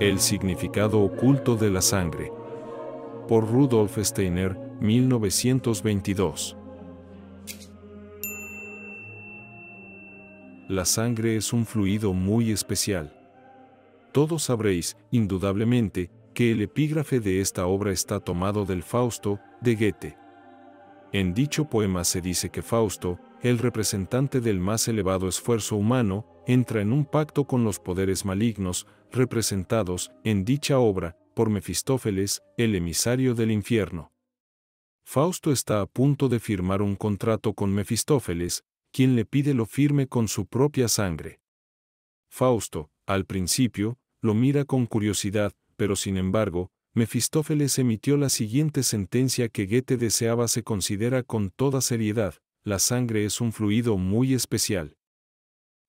El significado oculto de la sangre. Por Rudolf Steiner, 1922. La sangre es un fluido muy especial. Todos sabréis, indudablemente, que el epígrafe de esta obra está tomado del Fausto, de Goethe. En dicho poema se dice que Fausto, el representante del más elevado esfuerzo humano, entra en un pacto con los poderes malignos, representados, en dicha obra, por Mefistófeles, el emisario del infierno. Fausto está a punto de firmar un contrato con Mefistófeles, quien le pide lo firme con su propia sangre. Fausto, al principio, lo mira con curiosidad, pero sin embargo, Mefistófeles emitió la siguiente sentencia que Goethe deseaba se considera con toda seriedad, la sangre es un fluido muy especial.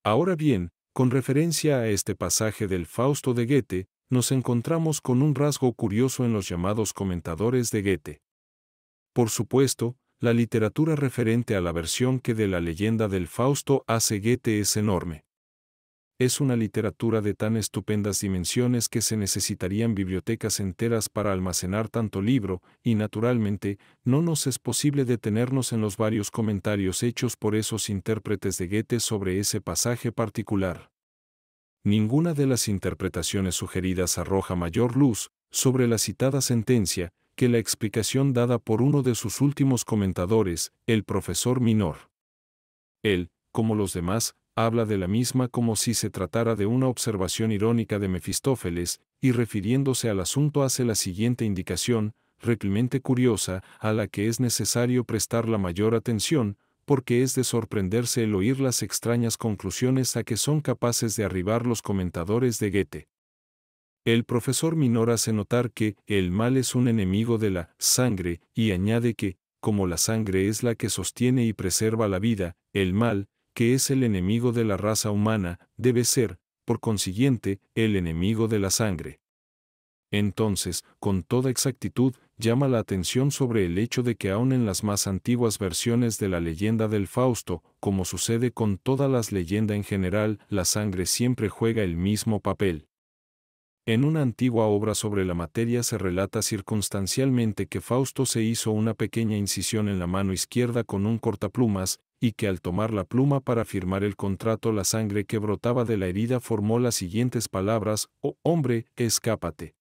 Ahora bien, con referencia a este pasaje del Fausto de Goethe, nos encontramos con un rasgo curioso en los llamados comentadores de Goethe. Por supuesto, la literatura referente a la versión que de la leyenda del Fausto hace Goethe es enorme. Es una literatura de tan estupendas dimensiones que se necesitarían bibliotecas enteras para almacenar tanto libro, y naturalmente, no nos es posible detenernos en los varios comentarios hechos por esos intérpretes de Goethe sobre ese pasaje particular. Ninguna de las interpretaciones sugeridas arroja mayor luz sobre la citada sentencia que la explicación dada por uno de sus últimos comentadores, el profesor Minor. Él, como los demás, habla de la misma como si se tratara de una observación irónica de Mefistófeles, y refiriéndose al asunto hace la siguiente indicación, reclemente curiosa, a la que es necesario prestar la mayor atención, porque es de sorprenderse el oír las extrañas conclusiones a que son capaces de arribar los comentadores de Goethe. El profesor Minor hace notar que el mal es un enemigo de la sangre y añade que, como la sangre es la que sostiene y preserva la vida, el mal, que es el enemigo de la raza humana, debe ser, por consiguiente, el enemigo de la sangre. Entonces, con toda exactitud, llama la atención sobre el hecho de que aun en las más antiguas versiones de la leyenda del Fausto, como sucede con todas las leyendas en general, la sangre siempre juega el mismo papel. En una antigua obra sobre la materia se relata circunstancialmente que Fausto se hizo una pequeña incisión en la mano izquierda con un cortaplumas, y que al tomar la pluma para firmar el contrato la sangre que brotaba de la herida formó las siguientes palabras, Oh hombre, escápate.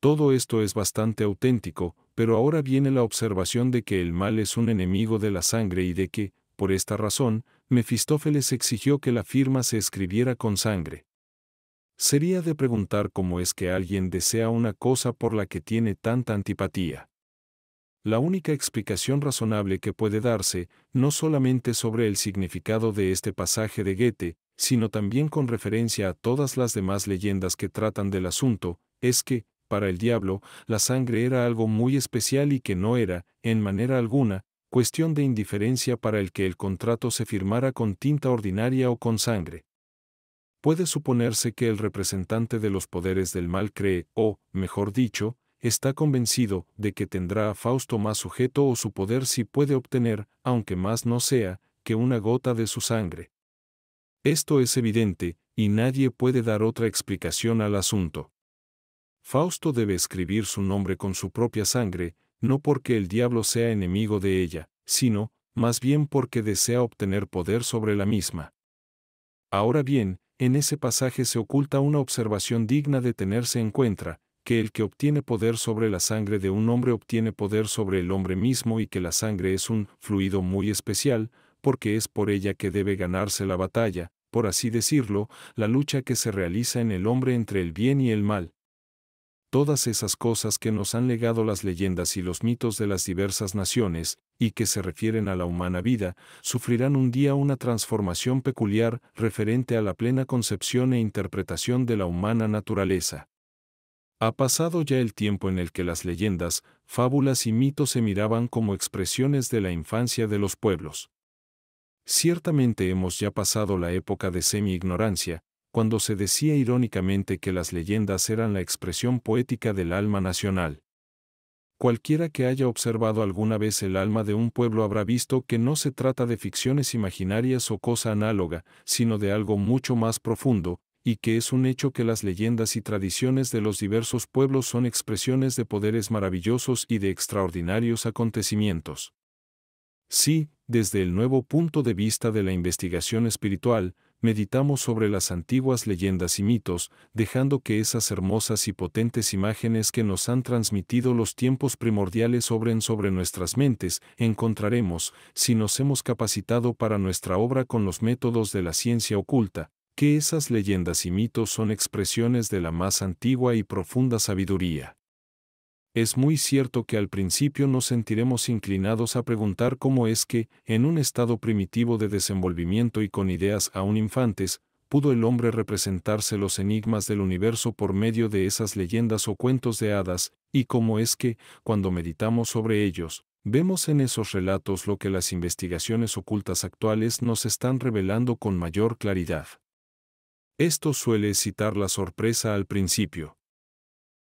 Todo esto es bastante auténtico, pero ahora viene la observación de que el mal es un enemigo de la sangre y de que, por esta razón, Mefistófeles exigió que la firma se escribiera con sangre. Sería de preguntar cómo es que alguien desea una cosa por la que tiene tanta antipatía la única explicación razonable que puede darse, no solamente sobre el significado de este pasaje de Goethe, sino también con referencia a todas las demás leyendas que tratan del asunto, es que, para el diablo, la sangre era algo muy especial y que no era, en manera alguna, cuestión de indiferencia para el que el contrato se firmara con tinta ordinaria o con sangre. Puede suponerse que el representante de los poderes del mal cree, o, mejor dicho, está convencido de que tendrá a Fausto más sujeto o su poder si puede obtener, aunque más no sea, que una gota de su sangre. Esto es evidente, y nadie puede dar otra explicación al asunto. Fausto debe escribir su nombre con su propia sangre, no porque el diablo sea enemigo de ella, sino, más bien porque desea obtener poder sobre la misma. Ahora bien, en ese pasaje se oculta una observación digna de tenerse en cuenta, que el que obtiene poder sobre la sangre de un hombre obtiene poder sobre el hombre mismo y que la sangre es un fluido muy especial, porque es por ella que debe ganarse la batalla, por así decirlo, la lucha que se realiza en el hombre entre el bien y el mal. Todas esas cosas que nos han legado las leyendas y los mitos de las diversas naciones, y que se refieren a la humana vida, sufrirán un día una transformación peculiar referente a la plena concepción e interpretación de la humana naturaleza. Ha pasado ya el tiempo en el que las leyendas, fábulas y mitos se miraban como expresiones de la infancia de los pueblos. Ciertamente hemos ya pasado la época de semi-ignorancia, cuando se decía irónicamente que las leyendas eran la expresión poética del alma nacional. Cualquiera que haya observado alguna vez el alma de un pueblo habrá visto que no se trata de ficciones imaginarias o cosa análoga, sino de algo mucho más profundo, y que es un hecho que las leyendas y tradiciones de los diversos pueblos son expresiones de poderes maravillosos y de extraordinarios acontecimientos. Sí, desde el nuevo punto de vista de la investigación espiritual, meditamos sobre las antiguas leyendas y mitos, dejando que esas hermosas y potentes imágenes que nos han transmitido los tiempos primordiales obren sobre nuestras mentes, encontraremos, si nos hemos capacitado para nuestra obra con los métodos de la ciencia oculta, que esas leyendas y mitos son expresiones de la más antigua y profunda sabiduría. Es muy cierto que al principio nos sentiremos inclinados a preguntar cómo es que, en un estado primitivo de desenvolvimiento y con ideas aún infantes, pudo el hombre representarse los enigmas del universo por medio de esas leyendas o cuentos de hadas, y cómo es que, cuando meditamos sobre ellos, Vemos en esos relatos lo que las investigaciones ocultas actuales nos están revelando con mayor claridad. Esto suele excitar la sorpresa al principio.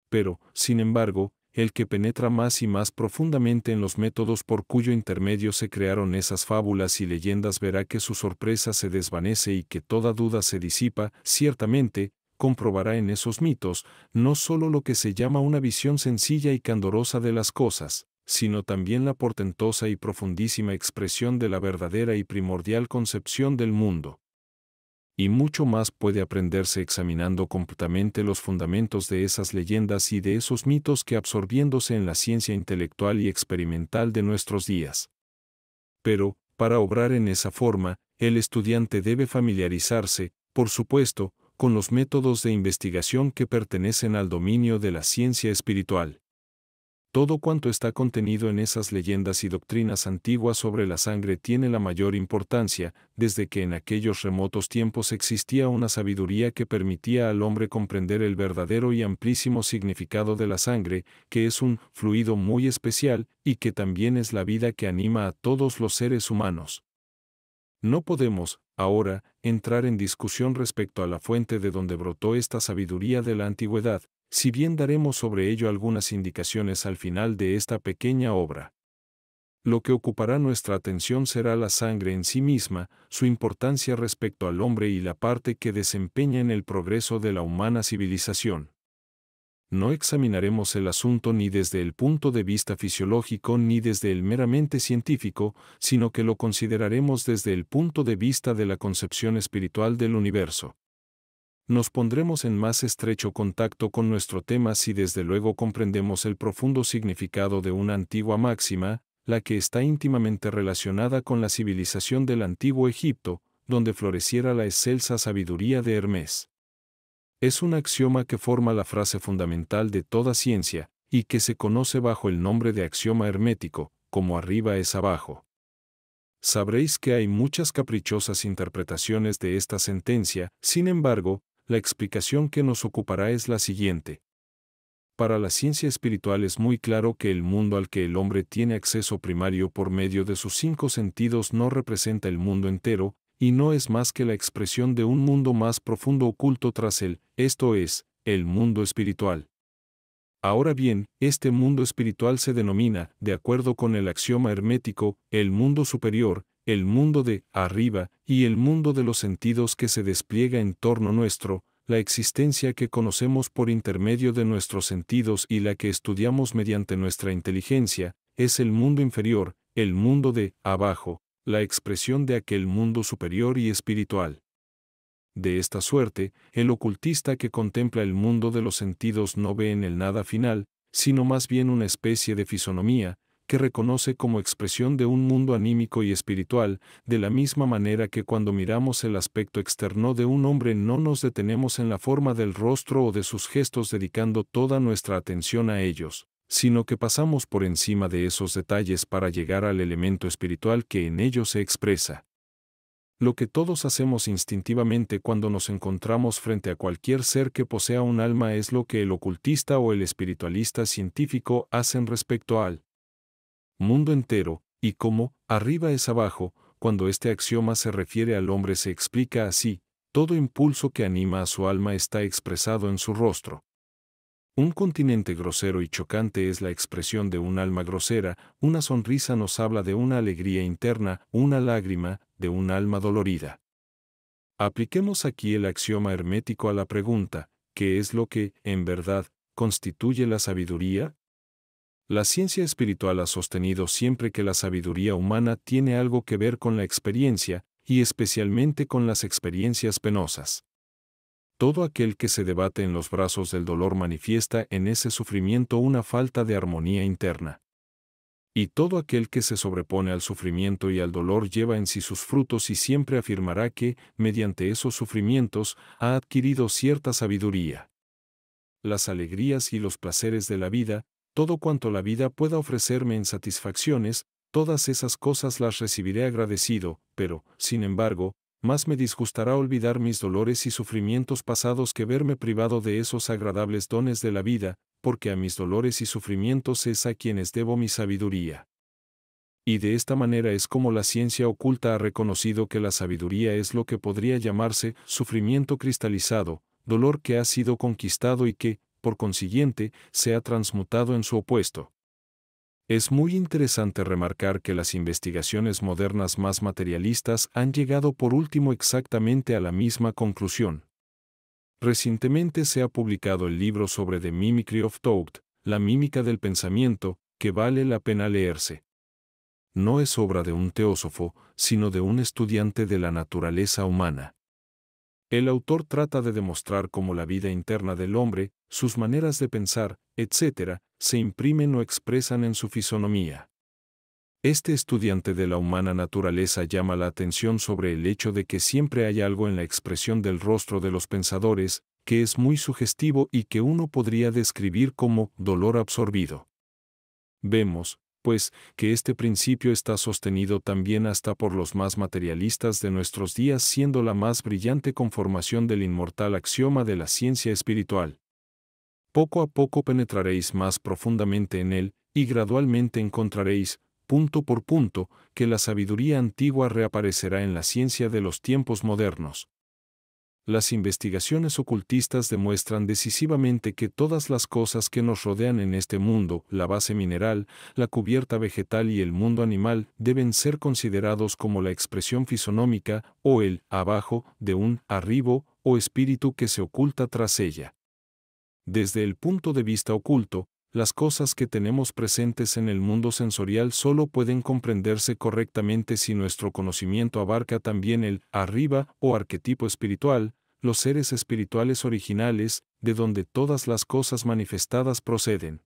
Pero, sin embargo, el que penetra más y más profundamente en los métodos por cuyo intermedio se crearon esas fábulas y leyendas verá que su sorpresa se desvanece y que toda duda se disipa, ciertamente, comprobará en esos mitos no sólo lo que se llama una visión sencilla y candorosa de las cosas, sino también la portentosa y profundísima expresión de la verdadera y primordial concepción del mundo y mucho más puede aprenderse examinando completamente los fundamentos de esas leyendas y de esos mitos que absorbiéndose en la ciencia intelectual y experimental de nuestros días. Pero, para obrar en esa forma, el estudiante debe familiarizarse, por supuesto, con los métodos de investigación que pertenecen al dominio de la ciencia espiritual. Todo cuanto está contenido en esas leyendas y doctrinas antiguas sobre la sangre tiene la mayor importancia, desde que en aquellos remotos tiempos existía una sabiduría que permitía al hombre comprender el verdadero y amplísimo significado de la sangre, que es un fluido muy especial y que también es la vida que anima a todos los seres humanos. No podemos, ahora, entrar en discusión respecto a la fuente de donde brotó esta sabiduría de la antigüedad, si bien daremos sobre ello algunas indicaciones al final de esta pequeña obra. Lo que ocupará nuestra atención será la sangre en sí misma, su importancia respecto al hombre y la parte que desempeña en el progreso de la humana civilización. No examinaremos el asunto ni desde el punto de vista fisiológico ni desde el meramente científico, sino que lo consideraremos desde el punto de vista de la concepción espiritual del universo nos pondremos en más estrecho contacto con nuestro tema si desde luego comprendemos el profundo significado de una antigua máxima, la que está íntimamente relacionada con la civilización del antiguo Egipto, donde floreciera la excelsa sabiduría de Hermes. Es un axioma que forma la frase fundamental de toda ciencia, y que se conoce bajo el nombre de axioma hermético, como arriba es abajo. Sabréis que hay muchas caprichosas interpretaciones de esta sentencia, sin embargo, la explicación que nos ocupará es la siguiente. Para la ciencia espiritual es muy claro que el mundo al que el hombre tiene acceso primario por medio de sus cinco sentidos no representa el mundo entero, y no es más que la expresión de un mundo más profundo oculto tras él, esto es, el mundo espiritual. Ahora bien, este mundo espiritual se denomina, de acuerdo con el axioma hermético, el mundo superior, el mundo de arriba y el mundo de los sentidos que se despliega en torno nuestro, la existencia que conocemos por intermedio de nuestros sentidos y la que estudiamos mediante nuestra inteligencia, es el mundo inferior, el mundo de abajo, la expresión de aquel mundo superior y espiritual. De esta suerte, el ocultista que contempla el mundo de los sentidos no ve en el nada final, sino más bien una especie de fisonomía, que reconoce como expresión de un mundo anímico y espiritual, de la misma manera que cuando miramos el aspecto externo de un hombre no nos detenemos en la forma del rostro o de sus gestos dedicando toda nuestra atención a ellos, sino que pasamos por encima de esos detalles para llegar al elemento espiritual que en ellos se expresa. Lo que todos hacemos instintivamente cuando nos encontramos frente a cualquier ser que posea un alma es lo que el ocultista o el espiritualista científico hacen respecto al mundo entero, y cómo, arriba es abajo, cuando este axioma se refiere al hombre se explica así, todo impulso que anima a su alma está expresado en su rostro. Un continente grosero y chocante es la expresión de un alma grosera, una sonrisa nos habla de una alegría interna, una lágrima, de un alma dolorida. Apliquemos aquí el axioma hermético a la pregunta, ¿qué es lo que, en verdad, constituye la sabiduría? La ciencia espiritual ha sostenido siempre que la sabiduría humana tiene algo que ver con la experiencia, y especialmente con las experiencias penosas. Todo aquel que se debate en los brazos del dolor manifiesta en ese sufrimiento una falta de armonía interna. Y todo aquel que se sobrepone al sufrimiento y al dolor lleva en sí sus frutos y siempre afirmará que, mediante esos sufrimientos, ha adquirido cierta sabiduría. Las alegrías y los placeres de la vida, todo cuanto la vida pueda ofrecerme en satisfacciones, todas esas cosas las recibiré agradecido, pero, sin embargo, más me disgustará olvidar mis dolores y sufrimientos pasados que verme privado de esos agradables dones de la vida, porque a mis dolores y sufrimientos es a quienes debo mi sabiduría. Y de esta manera es como la ciencia oculta ha reconocido que la sabiduría es lo que podría llamarse sufrimiento cristalizado, dolor que ha sido conquistado y que, por consiguiente, ha transmutado en su opuesto. Es muy interesante remarcar que las investigaciones modernas más materialistas han llegado por último exactamente a la misma conclusión. Recientemente se ha publicado el libro sobre The Mimicry of Thought, La mímica del pensamiento, que vale la pena leerse. No es obra de un teósofo, sino de un estudiante de la naturaleza humana. El autor trata de demostrar cómo la vida interna del hombre, sus maneras de pensar, etc., se imprimen o expresan en su fisonomía. Este estudiante de la humana naturaleza llama la atención sobre el hecho de que siempre hay algo en la expresión del rostro de los pensadores, que es muy sugestivo y que uno podría describir como dolor absorbido. Vemos, pues, que este principio está sostenido también hasta por los más materialistas de nuestros días, siendo la más brillante conformación del inmortal axioma de la ciencia espiritual. Poco a poco penetraréis más profundamente en él, y gradualmente encontraréis, punto por punto, que la sabiduría antigua reaparecerá en la ciencia de los tiempos modernos las investigaciones ocultistas demuestran decisivamente que todas las cosas que nos rodean en este mundo, la base mineral, la cubierta vegetal y el mundo animal, deben ser considerados como la expresión fisonómica, o el abajo, de un arribo, o espíritu que se oculta tras ella. Desde el punto de vista oculto, las cosas que tenemos presentes en el mundo sensorial solo pueden comprenderse correctamente si nuestro conocimiento abarca también el arriba o arquetipo espiritual, los seres espirituales originales, de donde todas las cosas manifestadas proceden.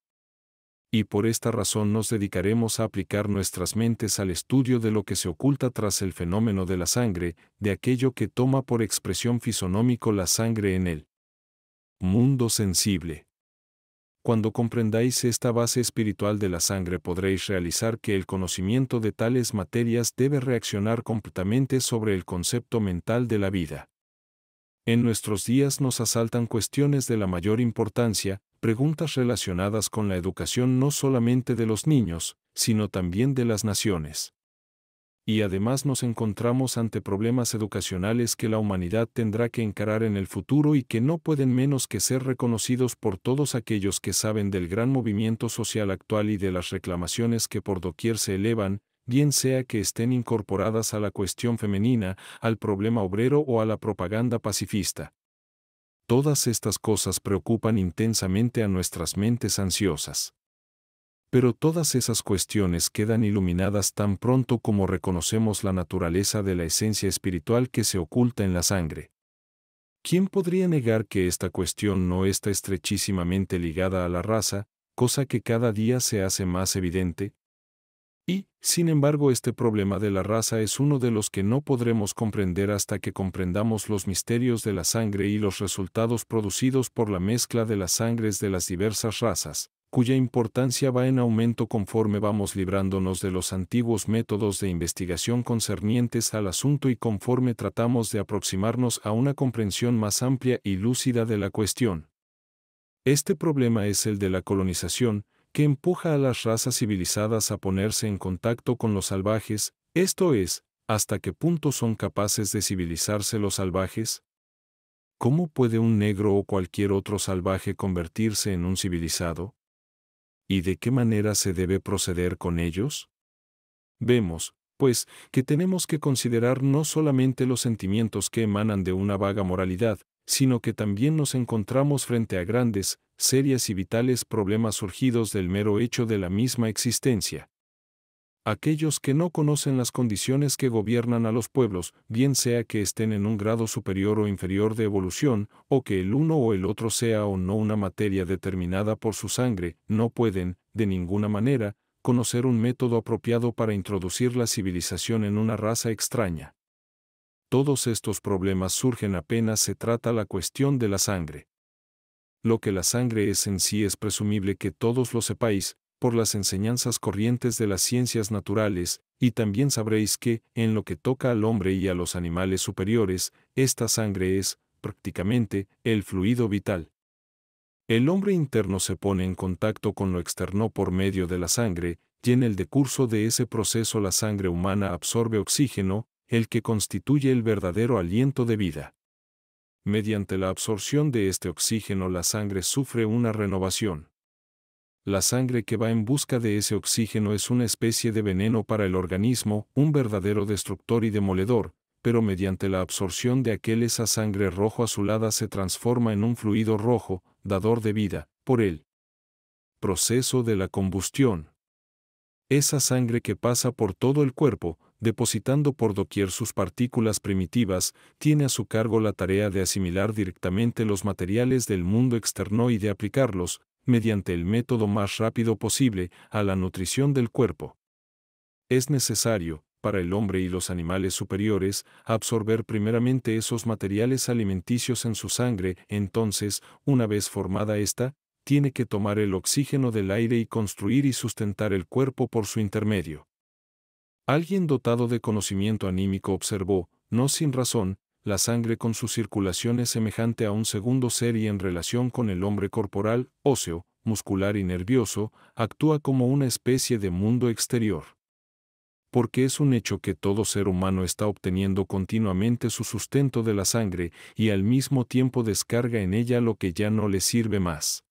Y por esta razón nos dedicaremos a aplicar nuestras mentes al estudio de lo que se oculta tras el fenómeno de la sangre, de aquello que toma por expresión fisonómico la sangre en el mundo sensible. Cuando comprendáis esta base espiritual de la sangre podréis realizar que el conocimiento de tales materias debe reaccionar completamente sobre el concepto mental de la vida. En nuestros días nos asaltan cuestiones de la mayor importancia, preguntas relacionadas con la educación no solamente de los niños, sino también de las naciones y además nos encontramos ante problemas educacionales que la humanidad tendrá que encarar en el futuro y que no pueden menos que ser reconocidos por todos aquellos que saben del gran movimiento social actual y de las reclamaciones que por doquier se elevan, bien sea que estén incorporadas a la cuestión femenina, al problema obrero o a la propaganda pacifista. Todas estas cosas preocupan intensamente a nuestras mentes ansiosas. Pero todas esas cuestiones quedan iluminadas tan pronto como reconocemos la naturaleza de la esencia espiritual que se oculta en la sangre. ¿Quién podría negar que esta cuestión no está estrechísimamente ligada a la raza, cosa que cada día se hace más evidente? Y, sin embargo, este problema de la raza es uno de los que no podremos comprender hasta que comprendamos los misterios de la sangre y los resultados producidos por la mezcla de las sangres de las diversas razas cuya importancia va en aumento conforme vamos librándonos de los antiguos métodos de investigación concernientes al asunto y conforme tratamos de aproximarnos a una comprensión más amplia y lúcida de la cuestión. Este problema es el de la colonización, que empuja a las razas civilizadas a ponerse en contacto con los salvajes, esto es, hasta qué punto son capaces de civilizarse los salvajes. ¿Cómo puede un negro o cualquier otro salvaje convertirse en un civilizado? y de qué manera se debe proceder con ellos? Vemos, pues, que tenemos que considerar no solamente los sentimientos que emanan de una vaga moralidad, sino que también nos encontramos frente a grandes, serias y vitales problemas surgidos del mero hecho de la misma existencia. Aquellos que no conocen las condiciones que gobiernan a los pueblos, bien sea que estén en un grado superior o inferior de evolución, o que el uno o el otro sea o no una materia determinada por su sangre, no pueden, de ninguna manera, conocer un método apropiado para introducir la civilización en una raza extraña. Todos estos problemas surgen apenas se trata la cuestión de la sangre. Lo que la sangre es en sí es presumible que todos lo sepáis, por las enseñanzas corrientes de las ciencias naturales, y también sabréis que, en lo que toca al hombre y a los animales superiores, esta sangre es, prácticamente, el fluido vital. El hombre interno se pone en contacto con lo externo por medio de la sangre, y en el decurso de ese proceso la sangre humana absorbe oxígeno, el que constituye el verdadero aliento de vida. Mediante la absorción de este oxígeno la sangre sufre una renovación. La sangre que va en busca de ese oxígeno es una especie de veneno para el organismo, un verdadero destructor y demoledor, pero mediante la absorción de aquel esa sangre rojo azulada se transforma en un fluido rojo, dador de vida, por el proceso de la combustión. Esa sangre que pasa por todo el cuerpo, depositando por doquier sus partículas primitivas, tiene a su cargo la tarea de asimilar directamente los materiales del mundo externo y de aplicarlos, mediante el método más rápido posible, a la nutrición del cuerpo. Es necesario, para el hombre y los animales superiores, absorber primeramente esos materiales alimenticios en su sangre, entonces, una vez formada ésta, tiene que tomar el oxígeno del aire y construir y sustentar el cuerpo por su intermedio. Alguien dotado de conocimiento anímico observó, no sin razón, la sangre con su circulación es semejante a un segundo ser y en relación con el hombre corporal, óseo, muscular y nervioso, actúa como una especie de mundo exterior. Porque es un hecho que todo ser humano está obteniendo continuamente su sustento de la sangre y al mismo tiempo descarga en ella lo que ya no le sirve más.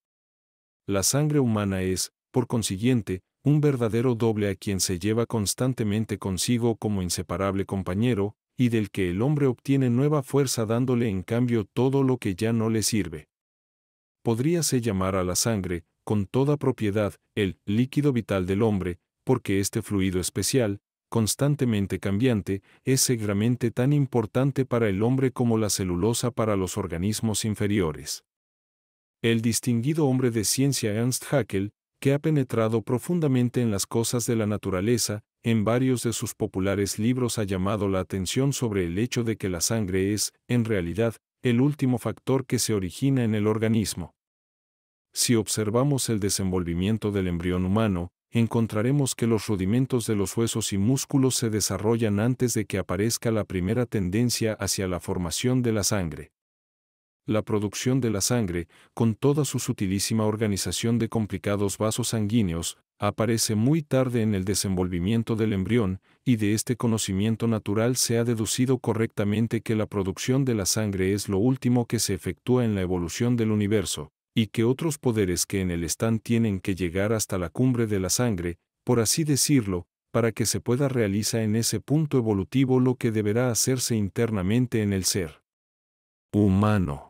La sangre humana es, por consiguiente, un verdadero doble a quien se lleva constantemente consigo como inseparable compañero, y del que el hombre obtiene nueva fuerza dándole en cambio todo lo que ya no le sirve. Podríase llamar a la sangre, con toda propiedad, el líquido vital del hombre, porque este fluido especial, constantemente cambiante, es seguramente tan importante para el hombre como la celulosa para los organismos inferiores. El distinguido hombre de ciencia Ernst Haeckel, que ha penetrado profundamente en las cosas de la naturaleza, en varios de sus populares libros ha llamado la atención sobre el hecho de que la sangre es, en realidad, el último factor que se origina en el organismo. Si observamos el desenvolvimiento del embrión humano, encontraremos que los rudimentos de los huesos y músculos se desarrollan antes de que aparezca la primera tendencia hacia la formación de la sangre. La producción de la sangre, con toda su sutilísima organización de complicados vasos sanguíneos, aparece muy tarde en el desenvolvimiento del embrión, y de este conocimiento natural se ha deducido correctamente que la producción de la sangre es lo último que se efectúa en la evolución del universo, y que otros poderes que en él están tienen que llegar hasta la cumbre de la sangre, por así decirlo, para que se pueda realizar en ese punto evolutivo lo que deberá hacerse internamente en el ser humano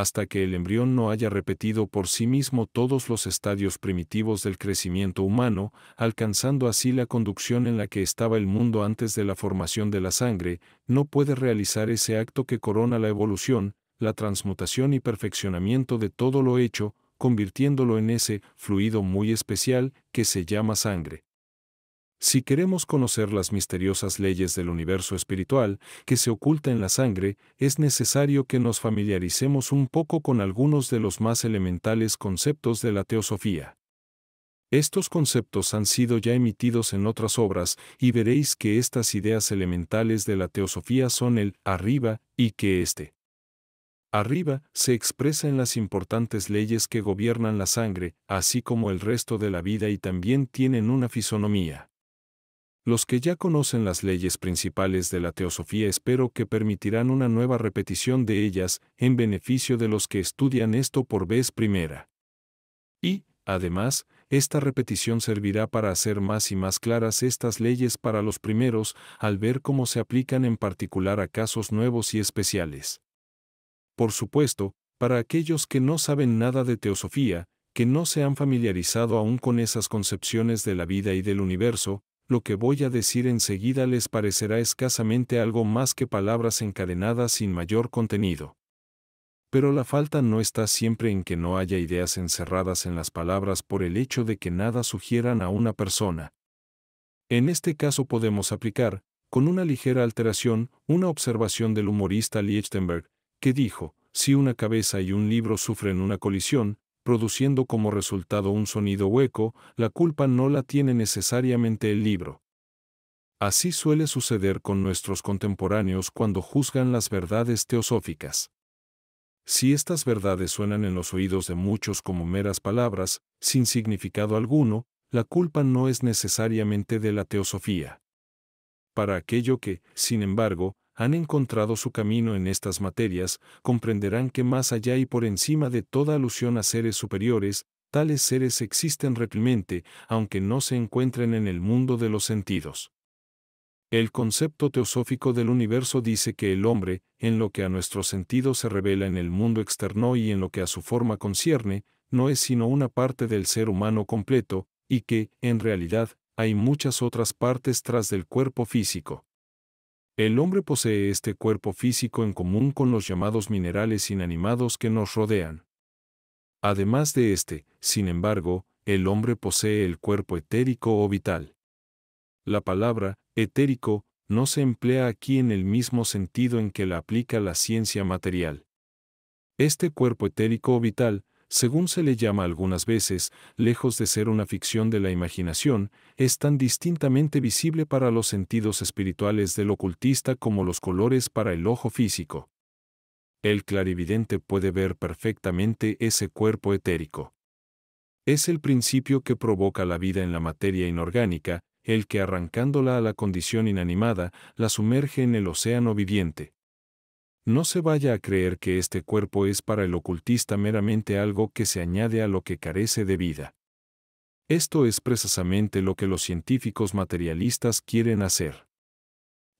hasta que el embrión no haya repetido por sí mismo todos los estadios primitivos del crecimiento humano, alcanzando así la conducción en la que estaba el mundo antes de la formación de la sangre, no puede realizar ese acto que corona la evolución, la transmutación y perfeccionamiento de todo lo hecho, convirtiéndolo en ese fluido muy especial que se llama sangre. Si queremos conocer las misteriosas leyes del universo espiritual que se oculta en la sangre, es necesario que nos familiaricemos un poco con algunos de los más elementales conceptos de la teosofía. Estos conceptos han sido ya emitidos en otras obras y veréis que estas ideas elementales de la teosofía son el arriba y que este arriba se expresa en las importantes leyes que gobiernan la sangre, así como el resto de la vida y también tienen una fisonomía. Los que ya conocen las leyes principales de la teosofía espero que permitirán una nueva repetición de ellas en beneficio de los que estudian esto por vez primera. Y, además, esta repetición servirá para hacer más y más claras estas leyes para los primeros al ver cómo se aplican en particular a casos nuevos y especiales. Por supuesto, para aquellos que no saben nada de teosofía, que no se han familiarizado aún con esas concepciones de la vida y del universo, lo que voy a decir enseguida les parecerá escasamente algo más que palabras encadenadas sin mayor contenido. Pero la falta no está siempre en que no haya ideas encerradas en las palabras por el hecho de que nada sugieran a una persona. En este caso podemos aplicar, con una ligera alteración, una observación del humorista Liechtenberg, que dijo, si una cabeza y un libro sufren una colisión, produciendo como resultado un sonido hueco, la culpa no la tiene necesariamente el libro. Así suele suceder con nuestros contemporáneos cuando juzgan las verdades teosóficas. Si estas verdades suenan en los oídos de muchos como meras palabras, sin significado alguno, la culpa no es necesariamente de la teosofía. Para aquello que, sin embargo, han encontrado su camino en estas materias, comprenderán que más allá y por encima de toda alusión a seres superiores, tales seres existen replimente, aunque no se encuentren en el mundo de los sentidos. El concepto teosófico del universo dice que el hombre, en lo que a nuestro sentido se revela en el mundo externo y en lo que a su forma concierne, no es sino una parte del ser humano completo, y que, en realidad, hay muchas otras partes tras del cuerpo físico. El hombre posee este cuerpo físico en común con los llamados minerales inanimados que nos rodean. Además de este, sin embargo, el hombre posee el cuerpo etérico o vital. La palabra, etérico, no se emplea aquí en el mismo sentido en que la aplica la ciencia material. Este cuerpo etérico o vital según se le llama algunas veces, lejos de ser una ficción de la imaginación, es tan distintamente visible para los sentidos espirituales del ocultista como los colores para el ojo físico. El clarividente puede ver perfectamente ese cuerpo etérico. Es el principio que provoca la vida en la materia inorgánica, el que arrancándola a la condición inanimada, la sumerge en el océano viviente. No se vaya a creer que este cuerpo es para el ocultista meramente algo que se añade a lo que carece de vida. Esto es precisamente lo que los científicos materialistas quieren hacer.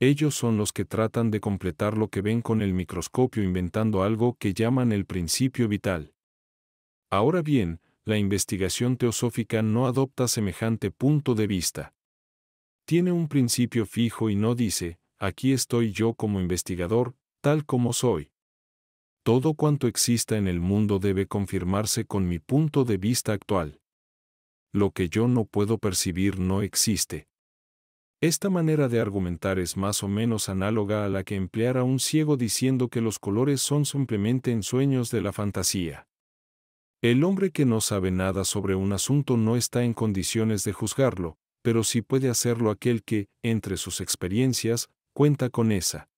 Ellos son los que tratan de completar lo que ven con el microscopio inventando algo que llaman el principio vital. Ahora bien, la investigación teosófica no adopta semejante punto de vista. Tiene un principio fijo y no dice, aquí estoy yo como investigador, tal como soy. Todo cuanto exista en el mundo debe confirmarse con mi punto de vista actual. Lo que yo no puedo percibir no existe. Esta manera de argumentar es más o menos análoga a la que empleara un ciego diciendo que los colores son simplemente ensueños de la fantasía. El hombre que no sabe nada sobre un asunto no está en condiciones de juzgarlo, pero sí puede hacerlo aquel que, entre sus experiencias, cuenta con esa.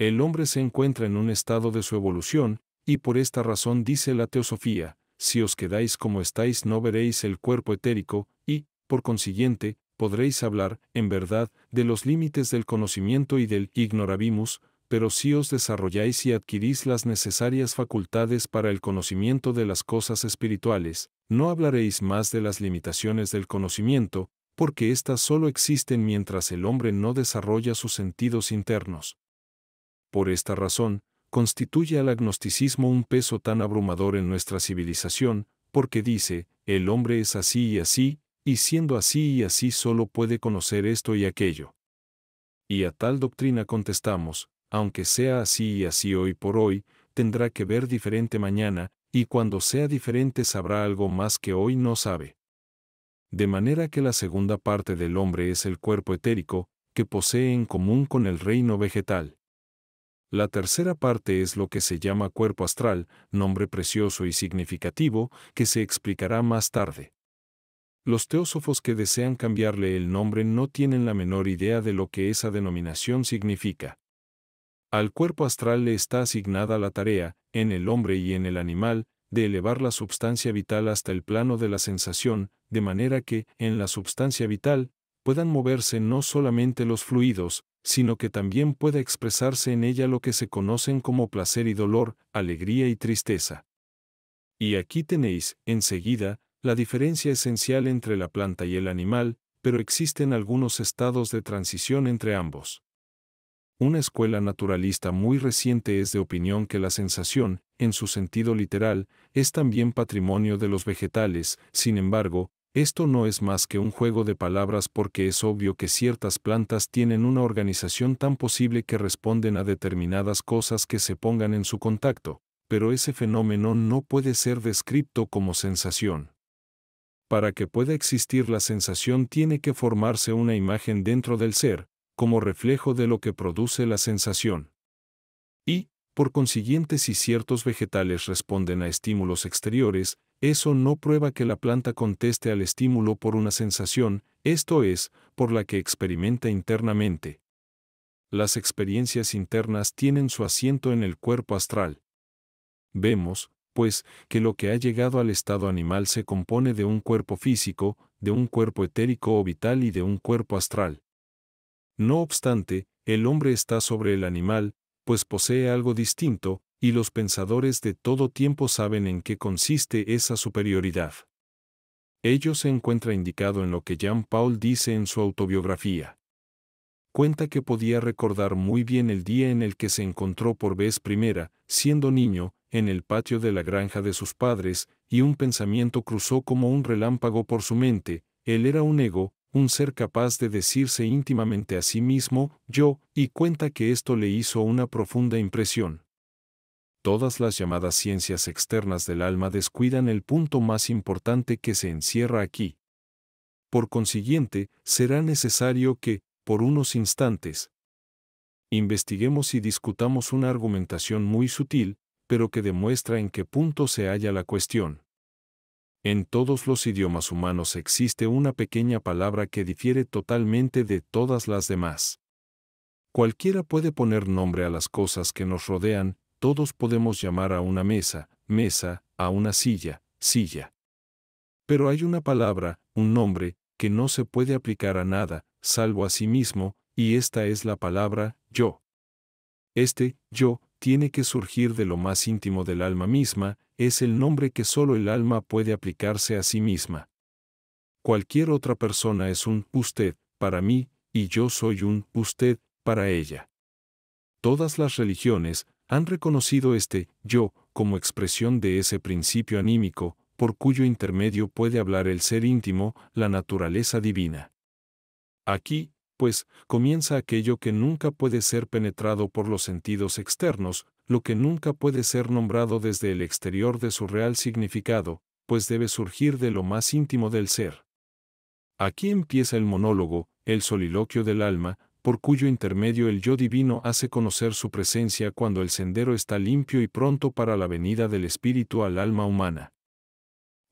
El hombre se encuentra en un estado de su evolución, y por esta razón dice la teosofía, si os quedáis como estáis no veréis el cuerpo etérico, y, por consiguiente, podréis hablar, en verdad, de los límites del conocimiento y del ignorabimus, pero si os desarrolláis y adquirís las necesarias facultades para el conocimiento de las cosas espirituales, no hablaréis más de las limitaciones del conocimiento, porque éstas solo existen mientras el hombre no desarrolla sus sentidos internos. Por esta razón, constituye al agnosticismo un peso tan abrumador en nuestra civilización, porque dice, el hombre es así y así, y siendo así y así solo puede conocer esto y aquello. Y a tal doctrina contestamos, aunque sea así y así hoy por hoy, tendrá que ver diferente mañana, y cuando sea diferente sabrá algo más que hoy no sabe. De manera que la segunda parte del hombre es el cuerpo etérico, que posee en común con el reino vegetal. La tercera parte es lo que se llama cuerpo astral, nombre precioso y significativo, que se explicará más tarde. Los teósofos que desean cambiarle el nombre no tienen la menor idea de lo que esa denominación significa. Al cuerpo astral le está asignada la tarea, en el hombre y en el animal, de elevar la substancia vital hasta el plano de la sensación, de manera que, en la substancia vital, puedan moverse no solamente los fluidos, sino que también puede expresarse en ella lo que se conocen como placer y dolor, alegría y tristeza. Y aquí tenéis, enseguida, la diferencia esencial entre la planta y el animal, pero existen algunos estados de transición entre ambos. Una escuela naturalista muy reciente es de opinión que la sensación, en su sentido literal, es también patrimonio de los vegetales, sin embargo, esto no es más que un juego de palabras porque es obvio que ciertas plantas tienen una organización tan posible que responden a determinadas cosas que se pongan en su contacto, pero ese fenómeno no puede ser descrito como sensación. Para que pueda existir la sensación tiene que formarse una imagen dentro del ser, como reflejo de lo que produce la sensación. Y, por consiguiente, si ciertos vegetales responden a estímulos exteriores, eso no prueba que la planta conteste al estímulo por una sensación, esto es, por la que experimenta internamente. Las experiencias internas tienen su asiento en el cuerpo astral. Vemos, pues, que lo que ha llegado al estado animal se compone de un cuerpo físico, de un cuerpo etérico o vital y de un cuerpo astral. No obstante, el hombre está sobre el animal, pues posee algo distinto, y los pensadores de todo tiempo saben en qué consiste esa superioridad. Ello se encuentra indicado en lo que Jean Paul dice en su autobiografía. Cuenta que podía recordar muy bien el día en el que se encontró por vez primera, siendo niño, en el patio de la granja de sus padres, y un pensamiento cruzó como un relámpago por su mente, él era un ego, un ser capaz de decirse íntimamente a sí mismo, yo, y cuenta que esto le hizo una profunda impresión todas las llamadas ciencias externas del alma descuidan el punto más importante que se encierra aquí. Por consiguiente, será necesario que, por unos instantes, investiguemos y discutamos una argumentación muy sutil, pero que demuestra en qué punto se halla la cuestión. En todos los idiomas humanos existe una pequeña palabra que difiere totalmente de todas las demás. Cualquiera puede poner nombre a las cosas que nos rodean, todos podemos llamar a una mesa, mesa, a una silla, silla. Pero hay una palabra, un nombre, que no se puede aplicar a nada, salvo a sí mismo, y esta es la palabra yo. Este yo tiene que surgir de lo más íntimo del alma misma, es el nombre que solo el alma puede aplicarse a sí misma. Cualquier otra persona es un usted para mí, y yo soy un usted para ella. Todas las religiones, han reconocido este yo como expresión de ese principio anímico, por cuyo intermedio puede hablar el ser íntimo, la naturaleza divina. Aquí, pues, comienza aquello que nunca puede ser penetrado por los sentidos externos, lo que nunca puede ser nombrado desde el exterior de su real significado, pues debe surgir de lo más íntimo del ser. Aquí empieza el monólogo, el soliloquio del alma, por cuyo intermedio el yo divino hace conocer su presencia cuando el sendero está limpio y pronto para la venida del espíritu al alma humana.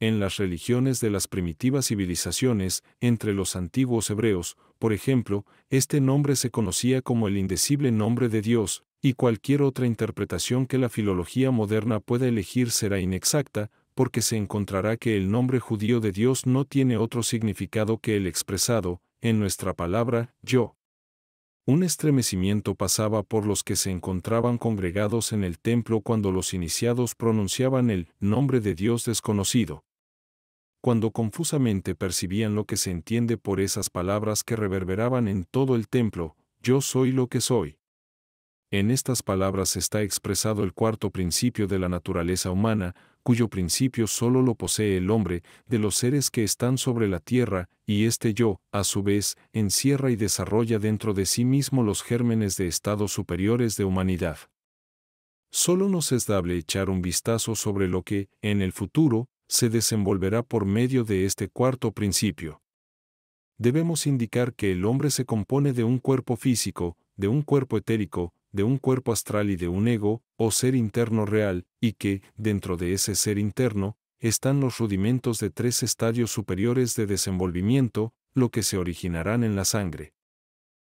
En las religiones de las primitivas civilizaciones, entre los antiguos hebreos, por ejemplo, este nombre se conocía como el indecible nombre de Dios, y cualquier otra interpretación que la filología moderna pueda elegir será inexacta, porque se encontrará que el nombre judío de Dios no tiene otro significado que el expresado, en nuestra palabra, yo. Un estremecimiento pasaba por los que se encontraban congregados en el templo cuando los iniciados pronunciaban el nombre de Dios desconocido. Cuando confusamente percibían lo que se entiende por esas palabras que reverberaban en todo el templo, yo soy lo que soy. En estas palabras está expresado el cuarto principio de la naturaleza humana, cuyo principio solo lo posee el hombre, de los seres que están sobre la tierra, y este yo, a su vez, encierra y desarrolla dentro de sí mismo los gérmenes de estados superiores de humanidad. Solo nos es dable echar un vistazo sobre lo que, en el futuro, se desenvolverá por medio de este cuarto principio. Debemos indicar que el hombre se compone de un cuerpo físico, de un cuerpo etérico, de un cuerpo astral y de un ego, o ser interno real, y que, dentro de ese ser interno, están los rudimentos de tres estadios superiores de desenvolvimiento, lo que se originarán en la sangre.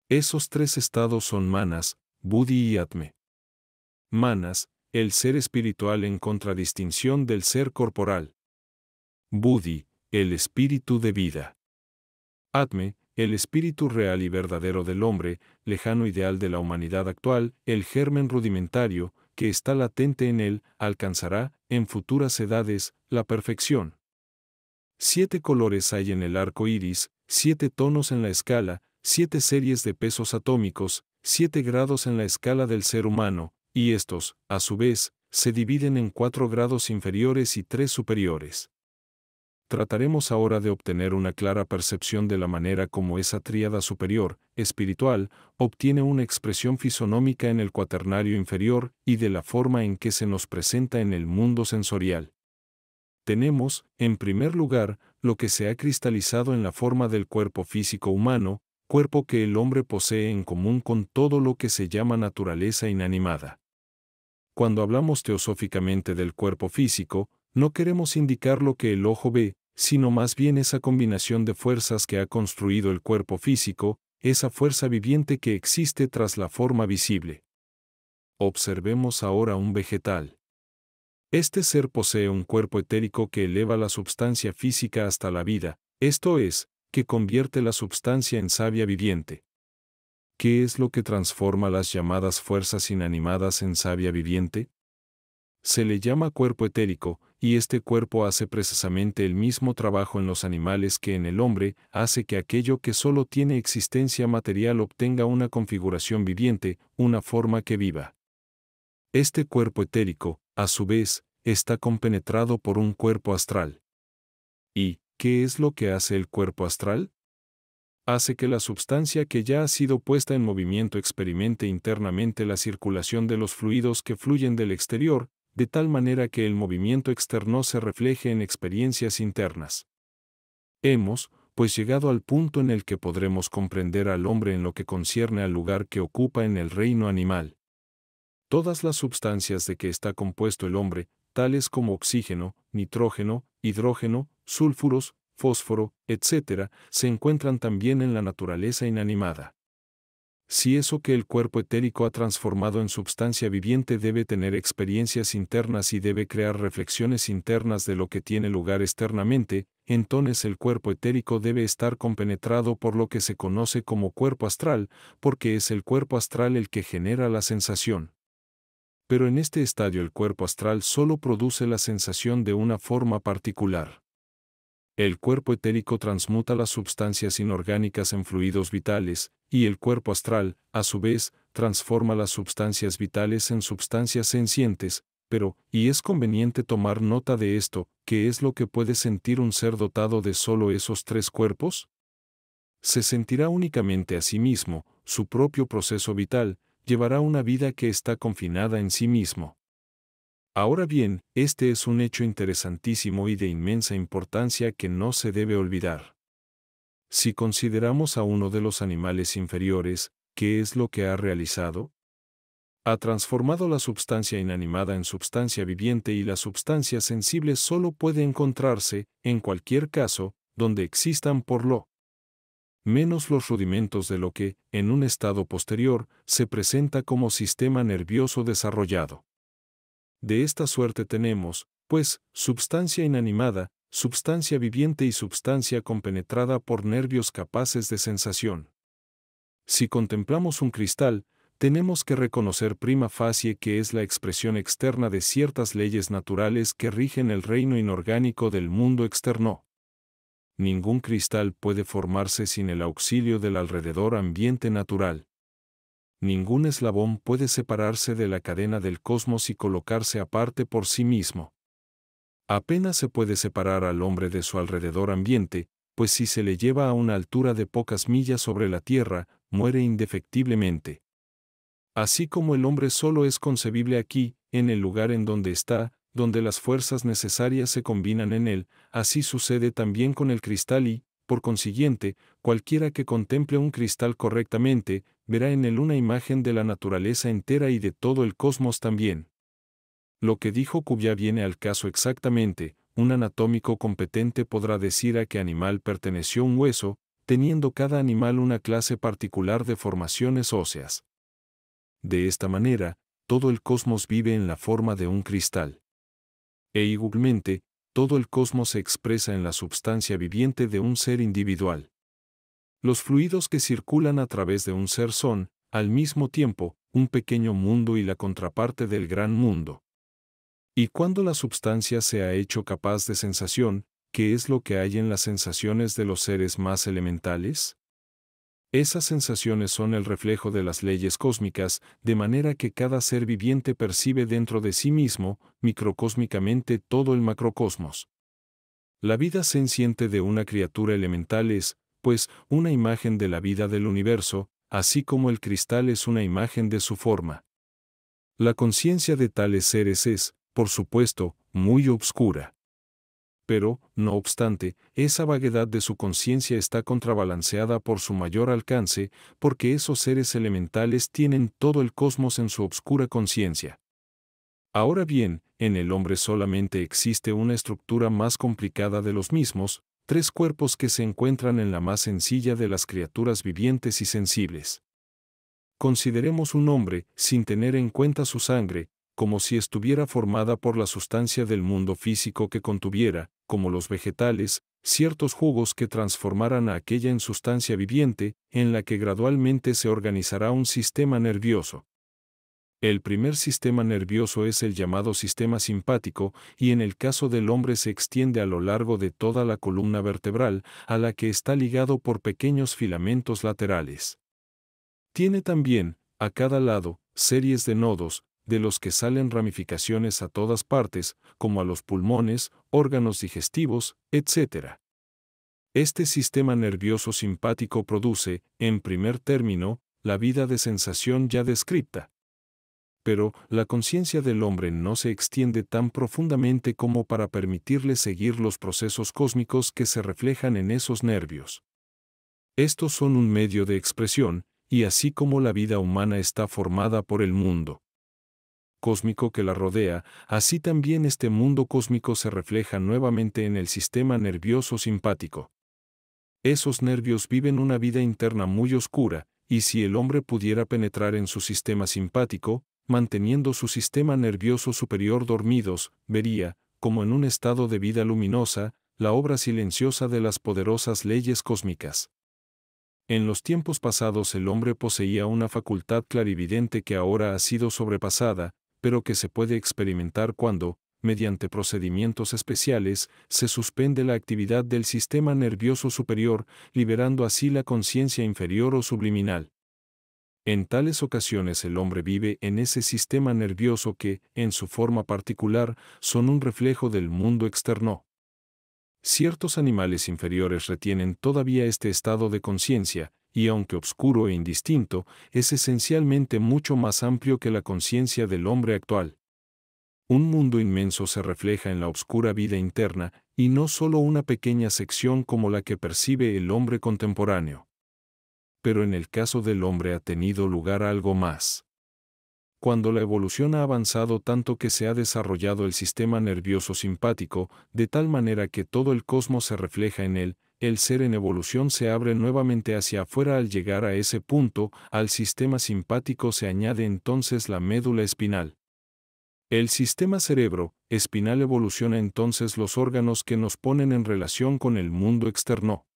Esos tres estados son manas, buddhi y atme. Manas, el ser espiritual en contradistinción del ser corporal. Buddhi, el espíritu de vida. Atme, el espíritu real y verdadero del hombre, lejano ideal de la humanidad actual, el germen rudimentario, que está latente en él, alcanzará, en futuras edades, la perfección. Siete colores hay en el arco iris, siete tonos en la escala, siete series de pesos atómicos, siete grados en la escala del ser humano, y estos, a su vez, se dividen en cuatro grados inferiores y tres superiores trataremos ahora de obtener una clara percepción de la manera como esa tríada superior, espiritual, obtiene una expresión fisonómica en el cuaternario inferior y de la forma en que se nos presenta en el mundo sensorial. Tenemos, en primer lugar, lo que se ha cristalizado en la forma del cuerpo físico humano, cuerpo que el hombre posee en común con todo lo que se llama naturaleza inanimada. Cuando hablamos teosóficamente del cuerpo físico, no queremos indicar lo que el ojo ve, sino más bien esa combinación de fuerzas que ha construido el cuerpo físico, esa fuerza viviente que existe tras la forma visible. Observemos ahora un vegetal. Este ser posee un cuerpo etérico que eleva la substancia física hasta la vida, esto es, que convierte la substancia en savia viviente. ¿Qué es lo que transforma las llamadas fuerzas inanimadas en savia viviente? Se le llama cuerpo etérico, y este cuerpo hace precisamente el mismo trabajo en los animales que en el hombre, hace que aquello que solo tiene existencia material obtenga una configuración viviente, una forma que viva. Este cuerpo etérico, a su vez, está compenetrado por un cuerpo astral. ¿Y qué es lo que hace el cuerpo astral? Hace que la sustancia que ya ha sido puesta en movimiento experimente internamente la circulación de los fluidos que fluyen del exterior, de tal manera que el movimiento externo se refleje en experiencias internas. Hemos, pues, llegado al punto en el que podremos comprender al hombre en lo que concierne al lugar que ocupa en el reino animal. Todas las sustancias de que está compuesto el hombre, tales como oxígeno, nitrógeno, hidrógeno, sulfuros, fósforo, etc., se encuentran también en la naturaleza inanimada si eso que el cuerpo etérico ha transformado en substancia viviente debe tener experiencias internas y debe crear reflexiones internas de lo que tiene lugar externamente, entonces el cuerpo etérico debe estar compenetrado por lo que se conoce como cuerpo astral, porque es el cuerpo astral el que genera la sensación. Pero en este estadio el cuerpo astral solo produce la sensación de una forma particular. El cuerpo etérico transmuta las sustancias inorgánicas en fluidos vitales, y el cuerpo astral, a su vez, transforma las sustancias vitales en sustancias sencientes, pero, y es conveniente tomar nota de esto, ¿qué es lo que puede sentir un ser dotado de solo esos tres cuerpos? Se sentirá únicamente a sí mismo, su propio proceso vital, llevará una vida que está confinada en sí mismo. Ahora bien, este es un hecho interesantísimo y de inmensa importancia que no se debe olvidar. Si consideramos a uno de los animales inferiores, ¿qué es lo que ha realizado? Ha transformado la sustancia inanimada en substancia viviente y la sustancia sensible solo puede encontrarse, en cualquier caso, donde existan por lo menos los rudimentos de lo que, en un estado posterior, se presenta como sistema nervioso desarrollado. De esta suerte tenemos, pues, substancia inanimada, substancia viviente y substancia compenetrada por nervios capaces de sensación. Si contemplamos un cristal, tenemos que reconocer prima facie que es la expresión externa de ciertas leyes naturales que rigen el reino inorgánico del mundo externo. Ningún cristal puede formarse sin el auxilio del alrededor ambiente natural ningún eslabón puede separarse de la cadena del cosmos y colocarse aparte por sí mismo. Apenas se puede separar al hombre de su alrededor ambiente, pues si se le lleva a una altura de pocas millas sobre la Tierra, muere indefectiblemente. Así como el hombre solo es concebible aquí, en el lugar en donde está, donde las fuerzas necesarias se combinan en él, así sucede también con el cristal y, por consiguiente, cualquiera que contemple un cristal correctamente, verá en él una imagen de la naturaleza entera y de todo el cosmos también. Lo que dijo Kubiá viene al caso exactamente, un anatómico competente podrá decir a qué animal perteneció un hueso, teniendo cada animal una clase particular de formaciones óseas. De esta manera, todo el cosmos vive en la forma de un cristal. E igualmente, todo el cosmos se expresa en la substancia viviente de un ser individual. Los fluidos que circulan a través de un ser son, al mismo tiempo, un pequeño mundo y la contraparte del gran mundo. Y cuando la substancia se ha hecho capaz de sensación, ¿qué es lo que hay en las sensaciones de los seres más elementales? Esas sensaciones son el reflejo de las leyes cósmicas, de manera que cada ser viviente percibe dentro de sí mismo, microcósmicamente, todo el macrocosmos. La vida senciente de una criatura elemental es, pues, una imagen de la vida del universo, así como el cristal es una imagen de su forma. La conciencia de tales seres es, por supuesto, muy obscura. Pero, no obstante, esa vaguedad de su conciencia está contrabalanceada por su mayor alcance, porque esos seres elementales tienen todo el cosmos en su obscura conciencia. Ahora bien, en el hombre solamente existe una estructura más complicada de los mismos, tres cuerpos que se encuentran en la más sencilla de las criaturas vivientes y sensibles. Consideremos un hombre, sin tener en cuenta su sangre, como si estuviera formada por la sustancia del mundo físico que contuviera, como los vegetales, ciertos jugos que transformaran a aquella en sustancia viviente, en la que gradualmente se organizará un sistema nervioso, el primer sistema nervioso es el llamado sistema simpático y en el caso del hombre se extiende a lo largo de toda la columna vertebral, a la que está ligado por pequeños filamentos laterales. Tiene también, a cada lado, series de nodos, de los que salen ramificaciones a todas partes, como a los pulmones, órganos digestivos, etc. Este sistema nervioso simpático produce, en primer término, la vida de sensación ya descrita pero la conciencia del hombre no se extiende tan profundamente como para permitirle seguir los procesos cósmicos que se reflejan en esos nervios. Estos son un medio de expresión, y así como la vida humana está formada por el mundo cósmico que la rodea, así también este mundo cósmico se refleja nuevamente en el sistema nervioso simpático. Esos nervios viven una vida interna muy oscura, y si el hombre pudiera penetrar en su sistema simpático, manteniendo su sistema nervioso superior dormidos, vería, como en un estado de vida luminosa, la obra silenciosa de las poderosas leyes cósmicas. En los tiempos pasados el hombre poseía una facultad clarividente que ahora ha sido sobrepasada, pero que se puede experimentar cuando, mediante procedimientos especiales, se suspende la actividad del sistema nervioso superior, liberando así la conciencia inferior o subliminal. En tales ocasiones el hombre vive en ese sistema nervioso que, en su forma particular, son un reflejo del mundo externo. Ciertos animales inferiores retienen todavía este estado de conciencia, y aunque oscuro e indistinto, es esencialmente mucho más amplio que la conciencia del hombre actual. Un mundo inmenso se refleja en la obscura vida interna, y no solo una pequeña sección como la que percibe el hombre contemporáneo pero en el caso del hombre ha tenido lugar algo más. Cuando la evolución ha avanzado tanto que se ha desarrollado el sistema nervioso simpático, de tal manera que todo el cosmos se refleja en él, el ser en evolución se abre nuevamente hacia afuera al llegar a ese punto, al sistema simpático se añade entonces la médula espinal. El sistema cerebro espinal evoluciona entonces los órganos que nos ponen en relación con el mundo externo.